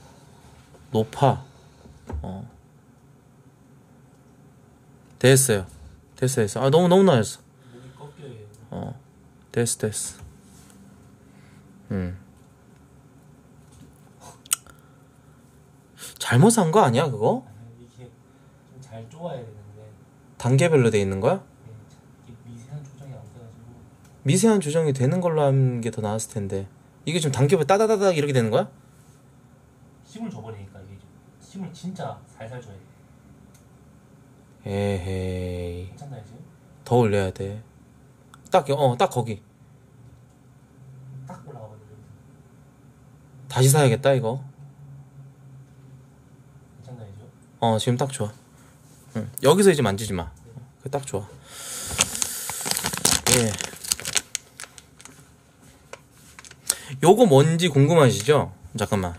높아. 어. 됐어요. 됐어, 됐어. 아, 너무, 너무 나았어 어. 됐어, 됐어. 음. 잘못 산 거 아니야 그거? 아니, 게좀잘 쪼아야 되는데 단계별로 돼 있는 거야? 네, 미세한 조정이 되는 걸로 하는 게더 나았을 텐데 이게 지금 단계별 따다다닥 이렇게 되는 거야? 힘을 줘버리니까 이게 힘을 진짜 살살 줘야 돼 에헤이 괜찮나요 지금? 더 올려야 돼. 딱, 어, 딱 거기. 딱 올라가거든요 다시 사야겠다, 이거. 어 지금 딱 좋아 응. 여기서 이제 만지지 마 그게 딱 좋아 예 요거 뭔지 궁금하시죠? 잠깐만